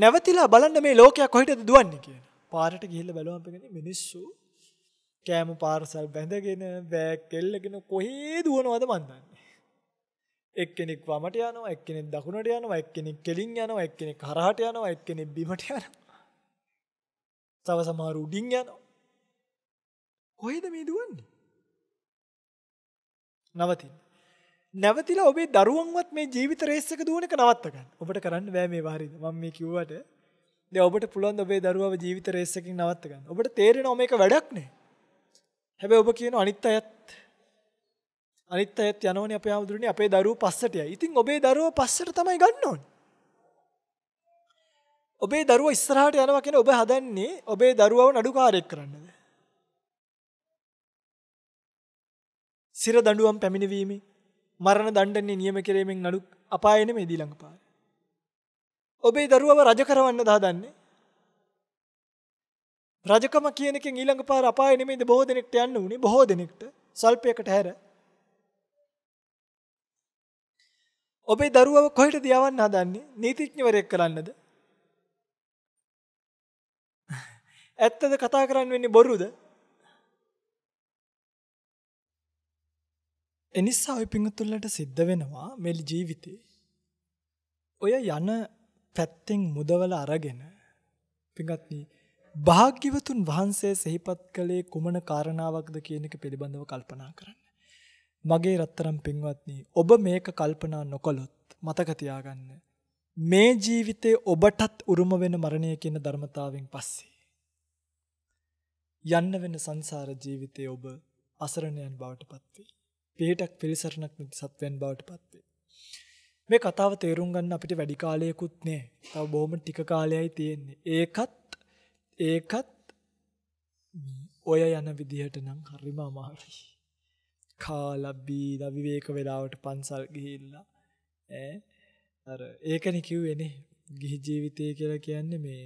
Speaker 1: නැවතිලා බලන්න මේ ලෝකයක් කොහෙටද දුවන්නේ කියලා. පාරට ගිහිල්ලා බලවම් පෙන්නේ මිනිස්සු කෑම පාර්සල් බැඳගෙන බෑග් කෙල්ලගෙන කොහේ දුවනවද මන් දන්නේ. එක්කෙනෙක් වමට යනවා, එක්කෙනෙක් දකුණට යනවා, එක්කෙනෙක් කෙලින් යනවා, එක්කෙනෙක් හරහට යනවා, එක්කෙනෙක් බිමට යනවා. තව සමහර උඩින් යනවා. කොහෙද මේ දුවන්නේ? නවතින්න. නැවතිලා ඔබේ දරුවන්වත් මේ ජීවිත රේස් එක දුවන එක නවත්ත ගන්න. ඔබට කරන්න බෑ මේ වාරිද. මම මේ කිව්වට දැන් ඔබට පුළුවන් ඔබේ දරුවාව ජීවිත රේස් එකකින් නවත්ත ගන්න. ඔබට තේරෙනවා මේක වැඩක් නේ. හැබැයි ඔබ කියන අනිත් අයත් අනිත් අයත් යනෝනේ අපේ ආමුදුරනේ අපේ දරුවෝ පස්සට යයි. ඉතින් ඔබේ දරුවෝ පස්සට තමයි ගන්න ඕනේ. ඔබේ දරුවෝ ඉස්සරහට යනවා කියන ඔබ හදන්නේ ඔබේ දරුවව නඩුකාරයෙක් කරන්නද? සිර දඬුවම් පැමිණවීමෙන් මරණ දඬන්නේ නියම කිරීමෙන් නඩු අපාය නෙමෙයි ඊළඟ පාර. ඔබේ දරුවව රජ කරවන්න දාදන්නේ. රජකම කියන එකෙන් ඊළඟ පාර අපාය නෙමෙයිද බොහෝ දෙනෙක්ට යන්න උනේ බොහෝ දෙනෙක්ට සල්පයකට හැර. ඔබේ දරුවව කොහෙටද යවන්න හදන්නේ? නීතිඥවරයෙක් කරන්නද? ඇත්තද කතා කරන්න වෙන්නේ බොරුද? එනිසා ওই පිංගුතුල්ලට සිද්ධ වෙනවා මේ ජීවිතේ. ඔය යන පැත්තෙන් මුදවල අරගෙන පින්වත්නි භාග්‍යවතුන් වහන්සේ සිහිපත් කළේ කුමන කාරණාවක්ද කියන එක පිළිබඳව කල්පනා කරන්න. මගේ රත්තරම් පින්වත්නි ඔබ මේක කල්පනා නොකළොත් මතක තියාගන්න මේ ජීවිතේ ඔබටත් උරුම වෙන මරණය කියන ධර්මතාවෙන් පස්සේ යන්න වෙන සංසාර ජීවිතේ ඔබ අසරණයන් බවට පත් වේ. පිටක් පිළිසරණක් නැති සත්වෙන් බවට පත් වේ. මේ කතාව තේරුම් ගන්න අපිට වැඩි කාලයකුත් නෑ. තව බොහොම ටික කාලයයි තියෙන්නේ. ඒකත් ඒකත් ඔය යන විදිහට නම් හරිම අමාරුයි. කාලා බීලා විවේක වෙලාවට පන්සල් ගිහිල්ලා ඈ අර ඒකනේ කිව්වේනේ ගිහි ජීවිතය කියලා කියන්නේ මේ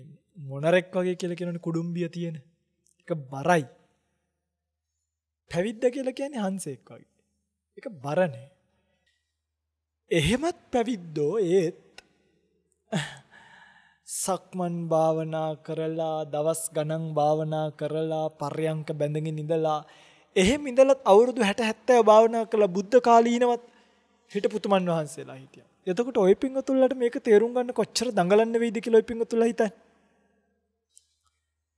Speaker 1: මොනරෙක් වගේ කියලා කියනවනේ කුඩුම්බිය තියෙන. ඒක බරයි. පැවිද්ද කියලා කියන්නේ හංසෙක් වගේ. ඒක බරනේ. එහෙමත් පැවිද්දෝ ඒත් සක්මන් භාවනා කරලා දවස් ගණන් භාවනා කරලා පර්යංක බැඳගෙන ඉඳලා එහෙම ඉඳලත් අවුරුදු 60 70 භාවනා කළ බුද්ධ කාලීනවත් හිටපුතුමන් වහන්සේලා හිටියා. එතකොට ওই පිංගතුල්ලට මේක තේරුම් ගන්න කොච්චර දඟලන්න වෙයිද කියලා ওই පිංගතුල්ලා හිතන්නේ.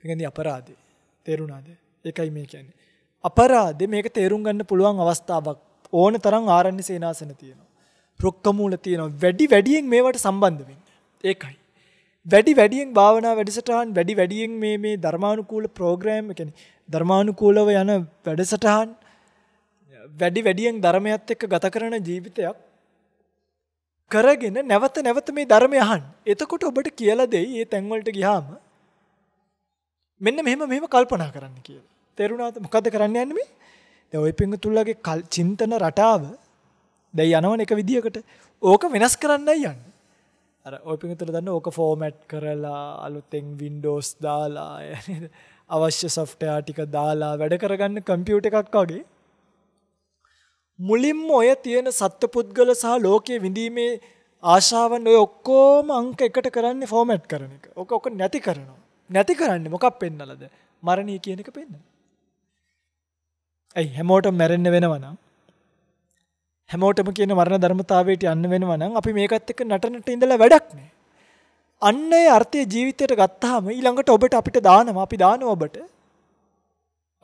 Speaker 1: පිංගන්දි අපරාධේ. තේරුණාද? ඒකයි මේ කියන්නේ. අපරාධේ මේක තේරුම් ගන්න පුළුවන් අවස්ථාවක් ඕන තරම් ආරණ්‍ය සේනාසන තියෙනවා. ප්‍රොක්කමූල තියෙනවා වැඩි වැඩියෙන් මේවට සම්බන්ධවෙන් ඒකයි. වැඩි වැඩියෙන් භාවනා වැඩසටහන් වැඩි වැඩියෙන් මේ මේ ධර්මානුකූල ප්‍රෝග්‍රෑම් එකන ධර්මානුකූලව යන වැඩසටහන් වැඩි වැඩියෙන් ධර්මයත් එක්ක ගත කරන ජීවිතයක් කරගෙන නැවත නැවත මේ ධර්මය අහන් එතකොට ඔබට කියලා දෙයි ඒ තැන්වලට ගියාම මෙන්න මෙහෙම මෙහෙම කල්පනා කරන්න කියලා. තේරුණාද මොකද කරන්න යන්නේ මේ? දැන් ওই පිංගුතුල්ලාගේ චින්තන රටාව දැයි යනවන එක විදිහකට ඕක වෙනස් කරන්න යන්න අර ඔය පිතුර දන්න ඕක ෆෝමැට් කරලා අලුතෙන් වින්ඩෝස් දාලා අවශ්‍ය සොෆ්ටයා ටික දාලා වැඩ කරගන්න කම්පියුට එකක් වගේ මුලින්ම ඔය තියෙන සත්‍ය පුද්ගල සහ ලෝකයේ විඳීමේ ආශාවන් ඔය ඔක්කෝම අංක එකට කරන්න ෆෝමැට් කරන එක ඕක ඕක නැති කරනවා නැති කරන්න මොකක් පෙන්නලද මරණී කියන එක පෙන්න ඇයි හැමෝට මැරෙන්න වෙනවනම් හැමෝටම කියන මරණ ධර්මතාවයට යන්න වෙනවා නම් අපි මේකත් එක්ක නටනට ඉඳලා වැඩක් නෑ. අන්න ඒ අර්ථය ජීවිතයට ගත්තාම ඊළඟට ඔබට අපිට දානවා අපි දානවා ඔබට.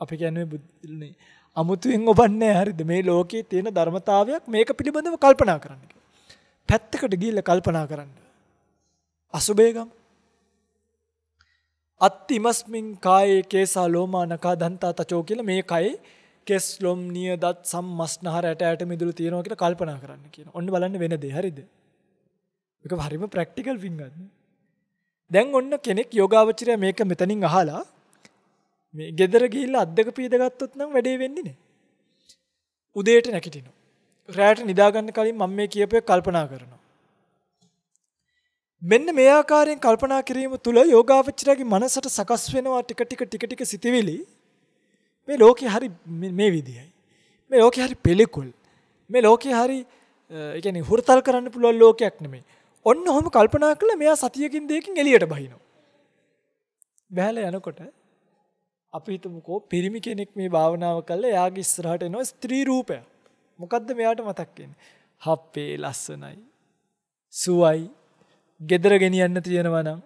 Speaker 1: අපි කියන්නේ අමුතුවෙන් ඔබන්නේ හරිද මේ ලෝකයේ තියෙන ධර්මතාවයක් මේක පිළිබඳව කල්පනා කරන්න පැත්තකට ගිහිල්ලා කල්පනා කරන්න. අසුබේගම් අත්තිමස්මින් කායේ කේසා ලෝමා නකා දන්තා තචෝ කියලා මේ කයේ කෙස් ලොම් නිය දත් සම් මස්නහර ඇට ඇට මිදුළු තියෙනවා කියලා කල්පනා කරන්න කියන. ඔන්න බලන්න වෙන දේ හරිද? මේක හරිම ප්‍රැක්ටිකල් වින්ගත්. දැන් ඔන්න කෙනෙක් යෝගාවචරය මේක මෙතනින් අහලා මේ ගෙදර ගිහිල්ලා අද්දක පීද ගත්තොත් නම් වැඩේ වෙන්නේ නෑ. උදේට නැගිටිනවා. රැයට නිදාගන්න කලින් මම මේ කියපේ කල්පනා කරනවා. මෙන්න මේ ආකාරයෙන් කල්පනා කිරීම තුළ යෝගාවචරයාගේ මනසට සකස් වෙනවා ටික ටික ටික ටික සිතිවිලි මේ ලෝකේ හරි මේ විදිහයි. මේ ලෝකේ හරි පිළිකුල්. මේ ලෝකේ හරි ඒ කියන්නේ හුරතල් කරන්න පුළුවන් ලෝකයක් නෙමෙයි. ඔන්න ඔහොම කල්පනා කළා මෙයා සතියකින් දෙයකින් එළියට බහිනවා. බැලලා යනකොට අපි හිතමුකෝ පිරිමි කෙනෙක් මේ භාවනාව කළා එයාගේ ඉස්සරහට එනවා ස්ත්‍රී රූපය. මොකද්ද මෙයාට මතක් වෙන්නේ? හප්පේ ලස්සනයි. සුවයි. gedara geniyanna තියෙනවා නම්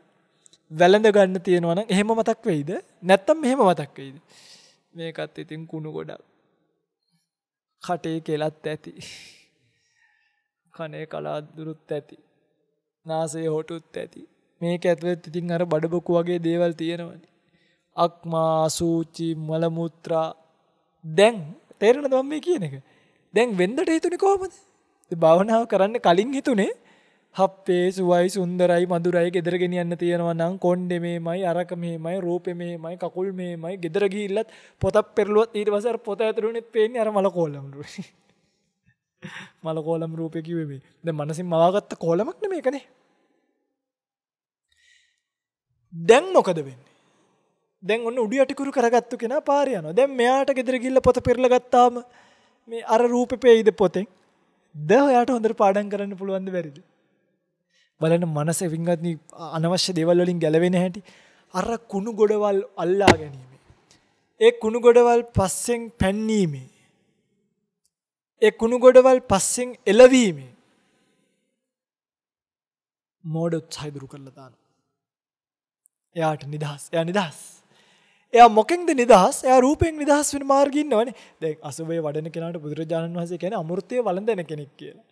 Speaker 1: වැළඳ ගන්න තියෙනවා නම් එහෙම මතක් වෙයිද? නැත්තම් මෙහෙම මතක් වෙයිද? මේකත් ඉතින් කුණු ගොඩක් කටේ කෙලත් ඇති කනේ කලාදුරුත් ඇති නාසේ හොටුත් ඇති මේක ඇතුවත් ඉතින් අර බඩබොකු වගේ දේවල් තියෙනවන අක්මා සූචි මලමුත්‍රා දැන් තේරෙන දම්ම කියන එක දැන් වෙන්දට හිතුනි කොහොමද භාවනාව කරන්න කලින් හිතුනේ හප්පේ සුවයි සුන්දරයි මදුරයි ගෙදර ගෙනියන්න තියෙනවා නම් කොණ්ඩෙ මේමයි අරක මේමයි රූපෙ මේමයි කකුල් මේමයි ගෙදර ගිහිල්ලත් පොතක් පෙරළුවත් ඊට පස්සේ අර පොත ඇතුළුනේ පේන්නේ අර මල කෝලම් රූපේ. මල කෝලම් රූපේ කිව්වේ මේ. දැන් මනසින් මවාගත්ත කෝලමක් නේ මේකනේ. දැන් මොකද වෙන්නේ? දැන් ඔන්න උඩු යටිකුරු කරගත්තු කෙනා පාරේ යනවා. දැන් මෙයාට ගෙදර ගිහිල්ලා පොත පෙරලා ගත්තාම මේ අර රූපේ පෙයිද පොතෙන්? ද ඔයාට හොඳට පාඩම් කරන්න පුළුවන් ද බැරිද? බලන්න මනස විංගත් අනවශ්‍ය දේවල් වලින් ගැලවෙන හැටි අර කුණු ගොඩවල් අල්ලා ගැනීම. ඒ කුණු ගොඩවල් පස්සෙන් පැන්නීම. ඒ කුණු ගොඩවල් පස්සෙන් එළවීම. මෝඩ උත්සාහය දුරු කරලා දාන. එයාට නිදහස්. එයා නිදහස්. එයා මොකෙන්ද නිදහස්? එයා රූපෙන් නිදහස් වෙන මාර්ගය ඉන්නවනේ. දැන් අසුබේ වඩන කෙනාට බුදුරජාණන් වහන්සේ කියන්නේ අමෘතයේ වළඳන කෙනෙක් කියලා.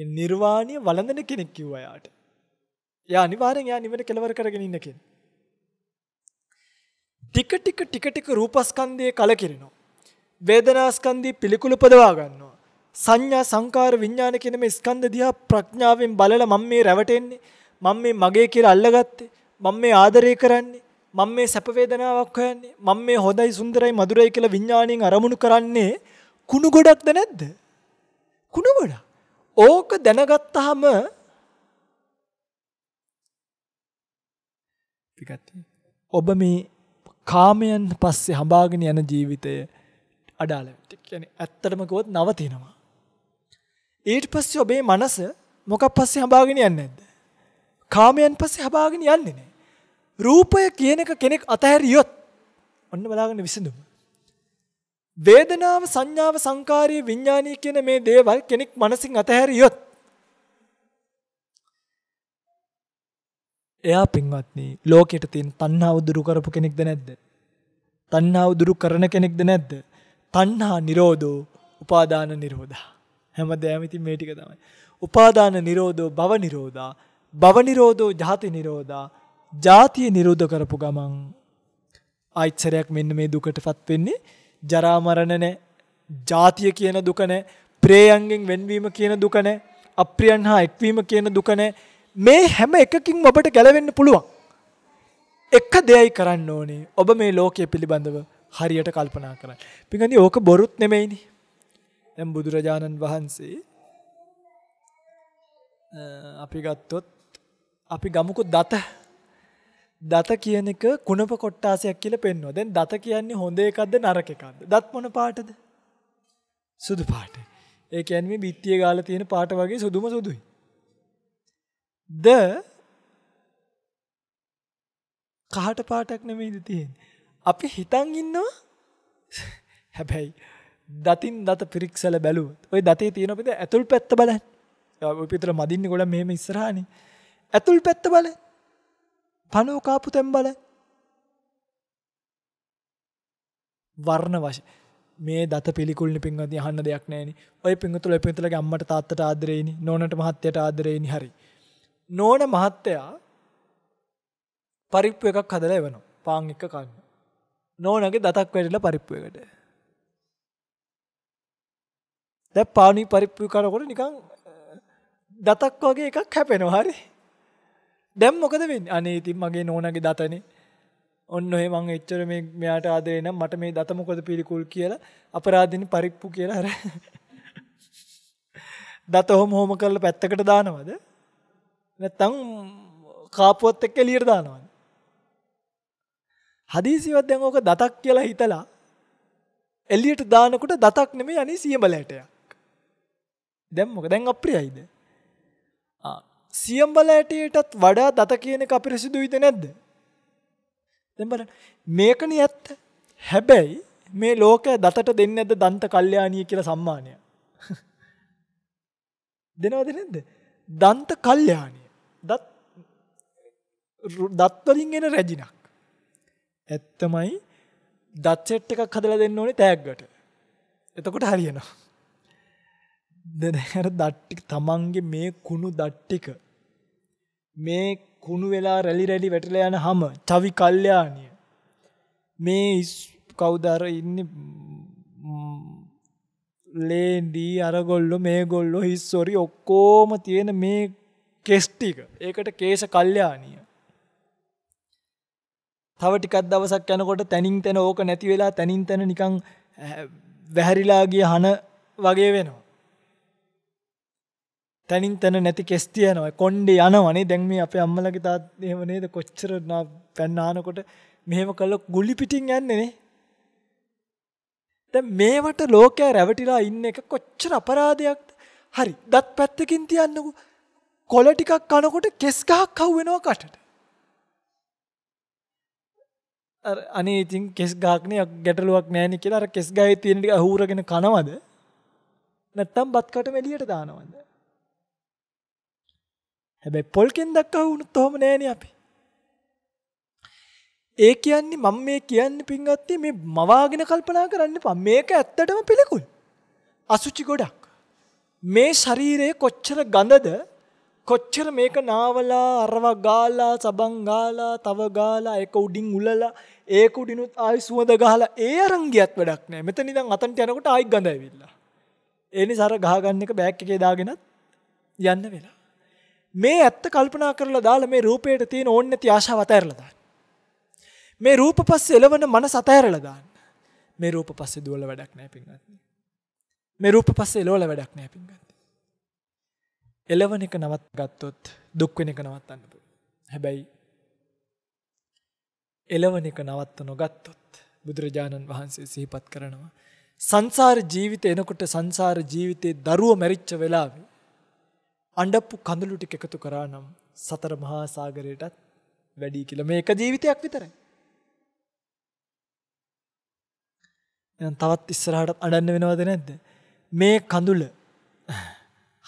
Speaker 1: ඒ නිර්වාණය වළඳන කෙනෙක් කිව්වා එයාට. එයා අනිවාර්යෙන් එයා නිවන කෙලවර කරගෙන ඉන්න කෙනෙක්. ටික ටික ටික ටික රූපස්කන්ධයේ කලකිරිනවා. වේදනාස්කන්ධී පිළිකුල උපදවා ගන්නවා. සංඥා සංකාර විඥාන කියන මේ ස්කන්ධ දිහා ප්‍රඥාවෙන් බලලා මම මේ රැවටෙන්නේ. මම මේ මගේ කියලා අල්ලගත්තේ. මම මේ ආදරය කරන්නේ. මම මේ සැප වේදනාවක් හොයන්නේ. මම මේ හොඳයි සුන්දරයි මధుරයි කියලා විඥාණයෙන් අරමුණු කරන්නේ කුණු ගොඩක්ද නැද්ද? කුණු ගොඩක්. ඕක දැනගත්තාම පිකත්තිය. ඔබ මේ කාමයන් පස්සේ හඹාගෙන යන ජීවිතය අඩාල කියන ඇත්තටමකොත් නවතිනවා. ඊට පස්සේ ඔබේ මනස මොකක් පස්සේ හඹාගෙන යන්නේ නැද්ද? කාමයන් පස්සේ හඹාගෙන යන්නේ නැහැ. රූපය කියන එක කෙනෙක් අතහැරියොත් ඔන්න බලාගන්න විසඳුම. වේදනාව සංඥාව සංකාරී විඥානීය කියන මේ දේවල් කෙනෙක් මනසින් අතහැරියොත් එයා පින්වත්නි ලෝකෙට තියෙන තණ්හාව දුරු කරපු කෙනෙක්ද නැද්ද? තණ්හාව දුරු කරන කෙනෙක්ද නැද්ද? තණ්හා නිරෝධෝ උපාදාන නිරෝධා. හැමදේම ඉතින් මේ ටික තමයි. උපාදාන නිරෝධෝ භව නිරෝධා, භව නිරෝධෝ ජාති නිරෝධා, ජාතිය නිරෝධ කරපු ගමන් ආයිත්සරයක් මෙන්න මේ දුකටපත් වෙන්නේ ජරා මරණ නැ, ජාතිය කියන දුක නැ, ප්‍රේයන්ගෙන් වෙන්වීම කියන දුක නැ, අප්‍රියන් හා එක්වීම කියන දුක නැ මේ හැම එකකින් ඔබට ගැලවෙන්න පුළුවන්. එක දෙයයි කරන්න ඕනේ. ඔබ මේ ලෝකය පිළිබඳව හරියට කල්පනා කරන්න. පිඟනි ඕක බොරුත් නෙමෙයිනි. දැන් බුදුරජාණන් වහන්සේ අපි ගත්තොත් අපි ගමුකු දත දත කියන එක කුණප කොට්ටාසයක් කියලා පෙන්වනවා. දැන් දත කියන්නේ හොඳ එකක්ද නරක එකක්ද? දත් මොන පාටද? සුදු පාට. ඒ කියන්නේ මේ බිත්තිය ගාලා තියෙන පාට වගේ සුදුම සුදුයි. ද කහට පාටක් නෙමෙයිද තියෙන්නේ. අපි හිතන් ඉන්නවා හැබැයි දතින් දත පිරික්සල බැලුවොත් ওই දතේ තියෙන පිට ඇතුල් පැත්ත බලන්න. ඔය පිටර මදින්නේ ගොඩක් මෙහෙම ඉස්සරහානේ. ඇතුල් පැත්ත බලන්න. පණුව කාපු තැන් බලන්න. වර්ණ වශයෙන් මේ දත පිළිකුල්නි පින්වත්නි අහන්න දෙයක් නැහෙනි. ඔය පින්වතුල පින්වතුලගේ අම්මට තාත්තට ආදරේනි, නෝනට මහත්තයට ආදරේනි හරි. නෝන මහත්තයා පරිප්පු එකක් හදලා එවනවා. පාන් එක කන්න. නෝනගේ දතක් වැටිලා පරිප්පු එකට. දැන් පානි පරිප්පු කරනකොට නිකන් දතක් වගේ එකක් හැපෙනවා හරි. දැන් මොකද වෙන්නේ? අනේ ඉතින් මගේ නෝනගේ දතනේ. ඔන්න ඔය මං එච්චර මේ මෙයාට ආදරේ නම් මට මේ දත මොකද පිළිකුල් කියලා අපරාධිනි පරිප්පු කියලා අර දත හොම හොම කරලා පැත්තකට දානවද? නැත්තම් කාපුවත් එක්ක එළියට දානවා. හදිසියවත් දැන් ඕක දතක් කියලා හිතලා එළියට දානකොට දතක් නෙමෙයි අනේ සියඹලැටයක්. දැන් මොකද? දැන් අප්‍රියයිද? ආ සියඹලැටයටත් වඩා දත කියන එක අපිරිසිදුයිද නැද්ද? දැන් බලන්න මේකනේ ඇත්ත. හැබැයි මේ ලෝකය දතට දෙන්නේ නැද්ද දන්ත කල්යාණිය කියලා සම්මානය? දෙනවද නැද්ද? දන්ත කල්යාණිය. දත් දත්වලින් එන රැජිනක්. ඇත්තමයි දත්සෙට් එකක් හදලා දෙන්න ඕනේ තෑග්ගට. එතකොට හරියනවා. දැන් අර දට්ටික තමන්ගේ මේ කුණු දට්ටික මේ කුණු වෙලා රැලි රැලි වැටලා යන හැම චවි කල්යාණිය මේ කවුද අර ඉන්නේ ලේන්ඩී අරගොල්ලො මේගොල්ලො හිස්සොරි ඔක්කෝම තියෙන මේ කෙස්ටික ඒකට කේශ කල්්‍යානීය. තව ටිකක් දවසක් යනකොට තැනින් තැන ඕක නැති වෙලා තැනින් තැන නිකං වැහැරිලාගිය හන වගේ වෙනවා. තැනින් තැන නැති කෙස්තියනවා කොන්්ඩ යනවනේ දැන්ම අප අම්මලගේ තාත් එහෙම නේද කොච්චර පැන්නානකොට මෙහෙම කල්ලො ගුලි පිටින් යන්නේනේ. තැ මේවට ලෝකෑ රැවටිලා ඉන්න එක කොච්චර අපරාධයක්ද හරි දත් පැත්තකින් තියන්නකු කොළ ටිකක් කනකොට කෙස් ගහක් හවු වෙනවා කටට. අර අනේ ඉතින් කෙස් ගහක් නේ ගැටලුවක් නෑනේ කියලා අර කෙස් ගහේ තියෙන ටික අහුරගෙන කනවද? නැත්තම් බත් කටම එළියට දානවද? හැබැයි පොල්කෙන් දක්වා වුණොත් ඔහොම නෑනේ අපි. ඒ කියන්නේ මම මේ කියන්නේ පින්වත්ටි මේ මවාගෙන කල්පනා කරන්න එපා. මේක ඇත්තටම පිළිකුල්. අසුචි ගොඩක්. මේ ශරීරයේ කොච්චර ගඳද කොච්චර මේක නාවලා අරවා ගාලා සබන් ගාලා තව ගාලා එක උඩින් උලලා ඒක උඩිනුත් ආයි සුවඳ ගහලා ඒ අරන් ගියත් වැඩක් නැහැ. මෙතන ඉඳන් අතන්ට යනකොට ආයි ගඳ ඇවිල්ලා. ඒ නිසා අර ගහගන්න එක බෑග් එකේ දාගෙනත් යන්න වෙලා. මේ ඇත්ත කල්පනා කරලා දාලා මේ රූපයට තියෙන ඕන්න නැති ආශාව අතහැරලා දාන්න. මේ රූප පස්සේ එළවෙන මනස අතහැරලා දාන්න. මේ රූප පස්සේ දුවල වැඩක් නැහැ පින්වත්නි. මේ රූප පස්සේ එළවල වැඩක් නැහැ පින්වත්නි. එලවන එක නවත් ගත්තොත් දුක්වෙන එක නවත්තන්න හැබැයි එලවන එක නවත්ත නොගත්තොත් බුදුරජාණන් වහන්සේ සිහිපත් කරනවා. සංසාර ජීවිත එනකොට සංසාර ජීවිතයේ දරුව මැරිච්ච වෙලාවේ. අඩප්පු කඳුලු ටික එකතු කරා නම් සතර මහා සාගරයටත් වැඩි කියල මේ එක ජීවිතයක් විතරයි. තවත් ඉස්සරහට අඩන්න වෙනවද නැද්ද. මේ කඳුල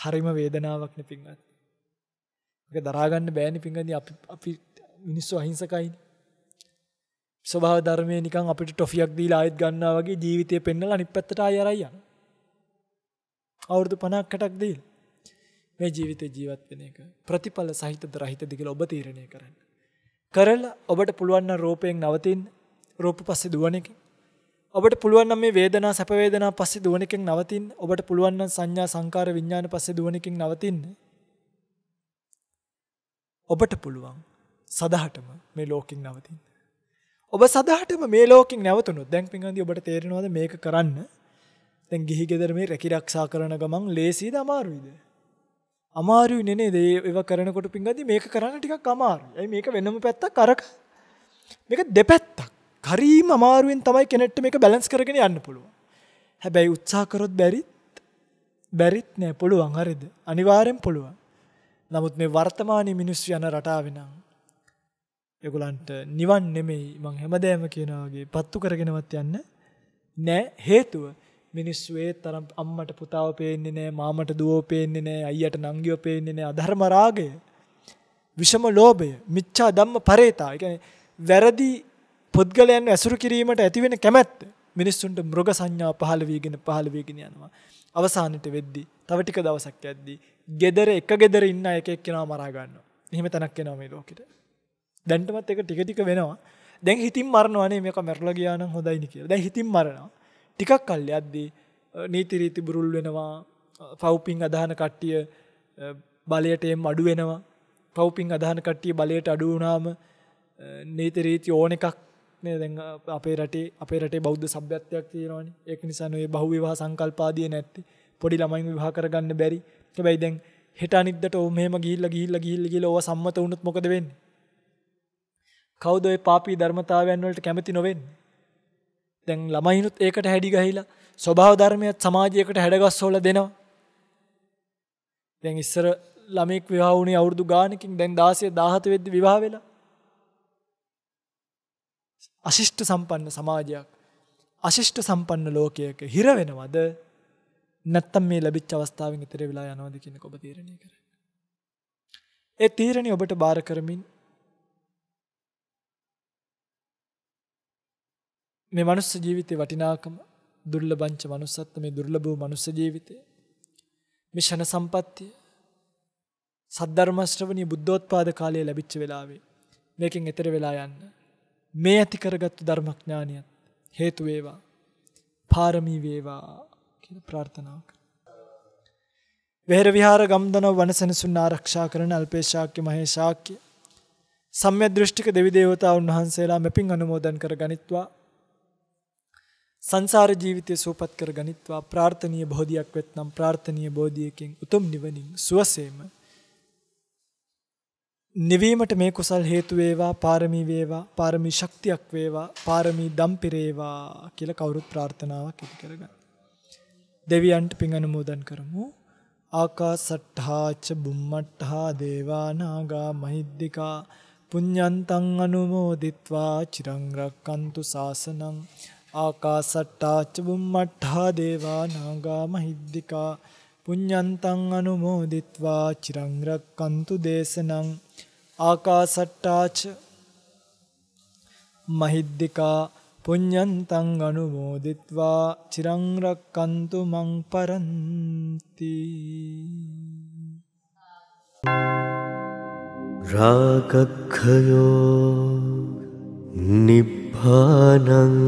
Speaker 1: හරිම වේදනාවක්නේ පින්වත්. මේක දරා ගන්න බෑනේ පින්වත්නි අපි අපි මිනිස්සු අහිංසකයිනේ. ස්වභාව ධර්මයේ නිකන් අපිට ටොෆියක් දීලා ආයෙත් ගන්නවා වගේ ජීවිතේ පෙන්නලා අනිත් පැත්තට ආයෙ ආරයි යනවා. අවුරුදු 50කට දීලා මේ ජීවිතේ ජීවත් වෙන එක ප්‍රතිඵල සහිතද රහිතද කියලා ඔබ තීරණය කරන්න. කරලා ඔබට පුළුවන් නම් රූපයෙන් නවතින්න රූප පස්සේ දුවන එකේ ඔබට පුළුවන් නම් මේ වේදනා සැප වේදනා පස්සේ දුවන එකෙන් නවතින්න. ඔබට පුළුවන් නම් සංඥා සංකාර විඥාන පස්සේ දුවන එකෙන් නවතින්න. ඔබට පුළුවන් සදාටම මේ ලෝකෙන් නවතින්න. ඔබ සදාටම මේ ලෝකෙන් නැවතුනොත් දැන් පින්වන්දි ඔබට තේරෙනවද මේක කරන්න? දැන් ගිහි ගෙදර මේ රැකී ආරක්ෂා කරන ගමන් ලේසියිද අමාරුයිද? අමාරුයි නේ ඒ ඒව කරනකොට පින්වන්දි මේක කරන්න ටිකක් අමාරුයි. මේක වෙනම පැත්තක් අරක. මේක දෙපැත්තක්. හරීම අමාරුවෙන් තමයි කෙනෙක්ට මේක බැලන්ස් කරගෙන යන්න පුළුවන්. හැබැයි උත්සාහ කරොත් බැරිත් බැරිත් නෑ පුළුවන් හරිද? අනිවාර්යෙන් පුළුවන්. නමුත් මේ වර්තමානයේ මිනිස්සු යන රටාවේ නම් ඒගොල්ලන්ට නිවන් නෙමෙයි මං හැමදේම කියනා වගේ පත්තු කරගෙනවත් යන්න නෑ හේතුව මිනිස්සු ඒ තරම් අම්මට පුතාව පේන්නේ නෑ මාමට දුවෝ පේන්නේ නෑ අයියට නංගියෝ පේන්නේ නෑ අධර්ම රාගය විෂම ලෝභය මිච්ඡා ධම්ම පරේතා. ඒ කියන්නේ වැරදි පුද්ගලයන් ඇසුරු කිරීමට ඇතිවෙන කැමැත්ත මිනිස්සුන්ට මෘග සංඥා පහළ වීගෙන පහළ වීගෙන යනවා. අවසානට වෙද්දී තව ටික දවසක් යද්දී gedare එක gedare ඉන්න එක එක්කෙනා මරා ගන්නවා. එහෙම තැනක් එනවා මේ ලෝකෙට. දැන්ටමත් ඒක ටික ටික වෙනවා. දැන් හිතින් මරනවා නේ මේක මැරලා ගියා නම් හොඳයි නේ කියලා. දැන් හිතින් මරනවා. ටිකක් කල් යද්දී නීති රීති බුරුල් වෙනවා. පවුපින් අදහන කට්ටිය බලයට එම් අඩු වෙනවා. පවුපින් අදහන කට්ටිය බලයට අඩු වුණාම නීති රීති ඕන එකක් නේ දැන් අපේ රටේ අපේ රටේ බෞද්ධ සભ્યත්වයක් තියෙනවනේ. ඒක නිසා නෝ මේ බහුවිවාහ සංකල්ප ආදී නැත්තේ. පොඩි ළමයින් විවාහ කරගන්න බැරි. හැබැයි දැන් හෙට අනිද්දට ඕ මෙහෙම ගිහිල්ලා ගිහිල්ලා ගිහිල්ලා ගිහිල්ලා ඕවා සම්මත වුණොත් මොකද වෙන්නේ? කවුද ওই පාපී ධර්මතාවයන් වලට කැමති නොවෙන්නේ? දැන් ළමයිනුත් ඒකට හැඩි ගහිලා ස්වභාව ධර්මයත් සමාජයකට හැඩගස්සවලා දෙනවා. දැන් ඉස්සර ළමෙක් විවාහ වුණේ අවුරුදු ගානකින් දැන් 16 17 වෙද්දි විවාහ වෙලා අශිෂ්ට සම්පන්න සමාජයක් අශිෂ්ට සම්පන්න ලෝකයක හිර වෙනවද නැත්තම් මේ ලැබිච්ච අවස්ථාවෙන් ඉතර වෙලා යනවද කියන ඔබ තීරණය කරන්න. ඒ තීරණي ඔබට බාර කරමින් මේ මනුස්ස ජීවිතේ වටිනාකම දුර්ලභංච manussත් මේ දුර්ලභ වූ මනුස්ස ජීවිතේ මේ ෂණ සම්පත්තිය සද්ධර්ම ශ්‍රවණී බුද්ධෝත්පාද කාලයේ ලැබිච්ච වෙලාවේ මේකෙන් ඈතර වෙලා යන්න මේ ඇති කරගත්තු ධර්මඥානියත් හේතු වේවා පාරමී වේවා කියලා ප්‍රාර්ථනා කරා. වෙහෙර විහාර ගම්දනව වනසෙනසුන් ආරක්ෂා කරන අල්පේශාක්‍ය මහේශාක්‍ය සම්ම්‍ය දෘෂ්ටික දෙවි දේවතාවුන් වහන්සේලා මෙපින් අනුමෝදන් කර ගනිත්වා සංසාර ජීවිතය සූපත් කර ගනිත්වා ප්‍රාර්ථනීය බෝධියක් වෙත්නම් ප්‍රාර්ථනීය බෝධියකින් උතුම් නිවනින් සුවසේම නිවීමට මේ කුසල් හේතු වේවා පාරමී වේවා පාරමී ශක්තියක් වේවා පාරමී දම් පිරේවා කියලා කවුරුත් ප්‍රාර්ථනාවක් ඉදි කරගන්න. දෙවියන්ට පින් අනුමෝදන් කරමු. ආකාසට්ඨාච බුම්මට්ඨා දේවානාගා මහිද්దికා පුඤ්ඤන්තං අනුමෝදිත්වා චිරං රක්칸තු සාසනං ආකාසට්ඨාච බුම්මට්ඨා දේවානාගා මහිද්దికා පුඤ්ඤන්තං අනුමෝදිත්වා චිරං රක්칸තු දේශනං ආකාසට්ටාච මහිද්దికා පුඤ්ඤන්තං අනුමෝදිත්වා චිරං රක්칸තු මං පරන්ති රාගක්ඛයෝ නිබ්බානං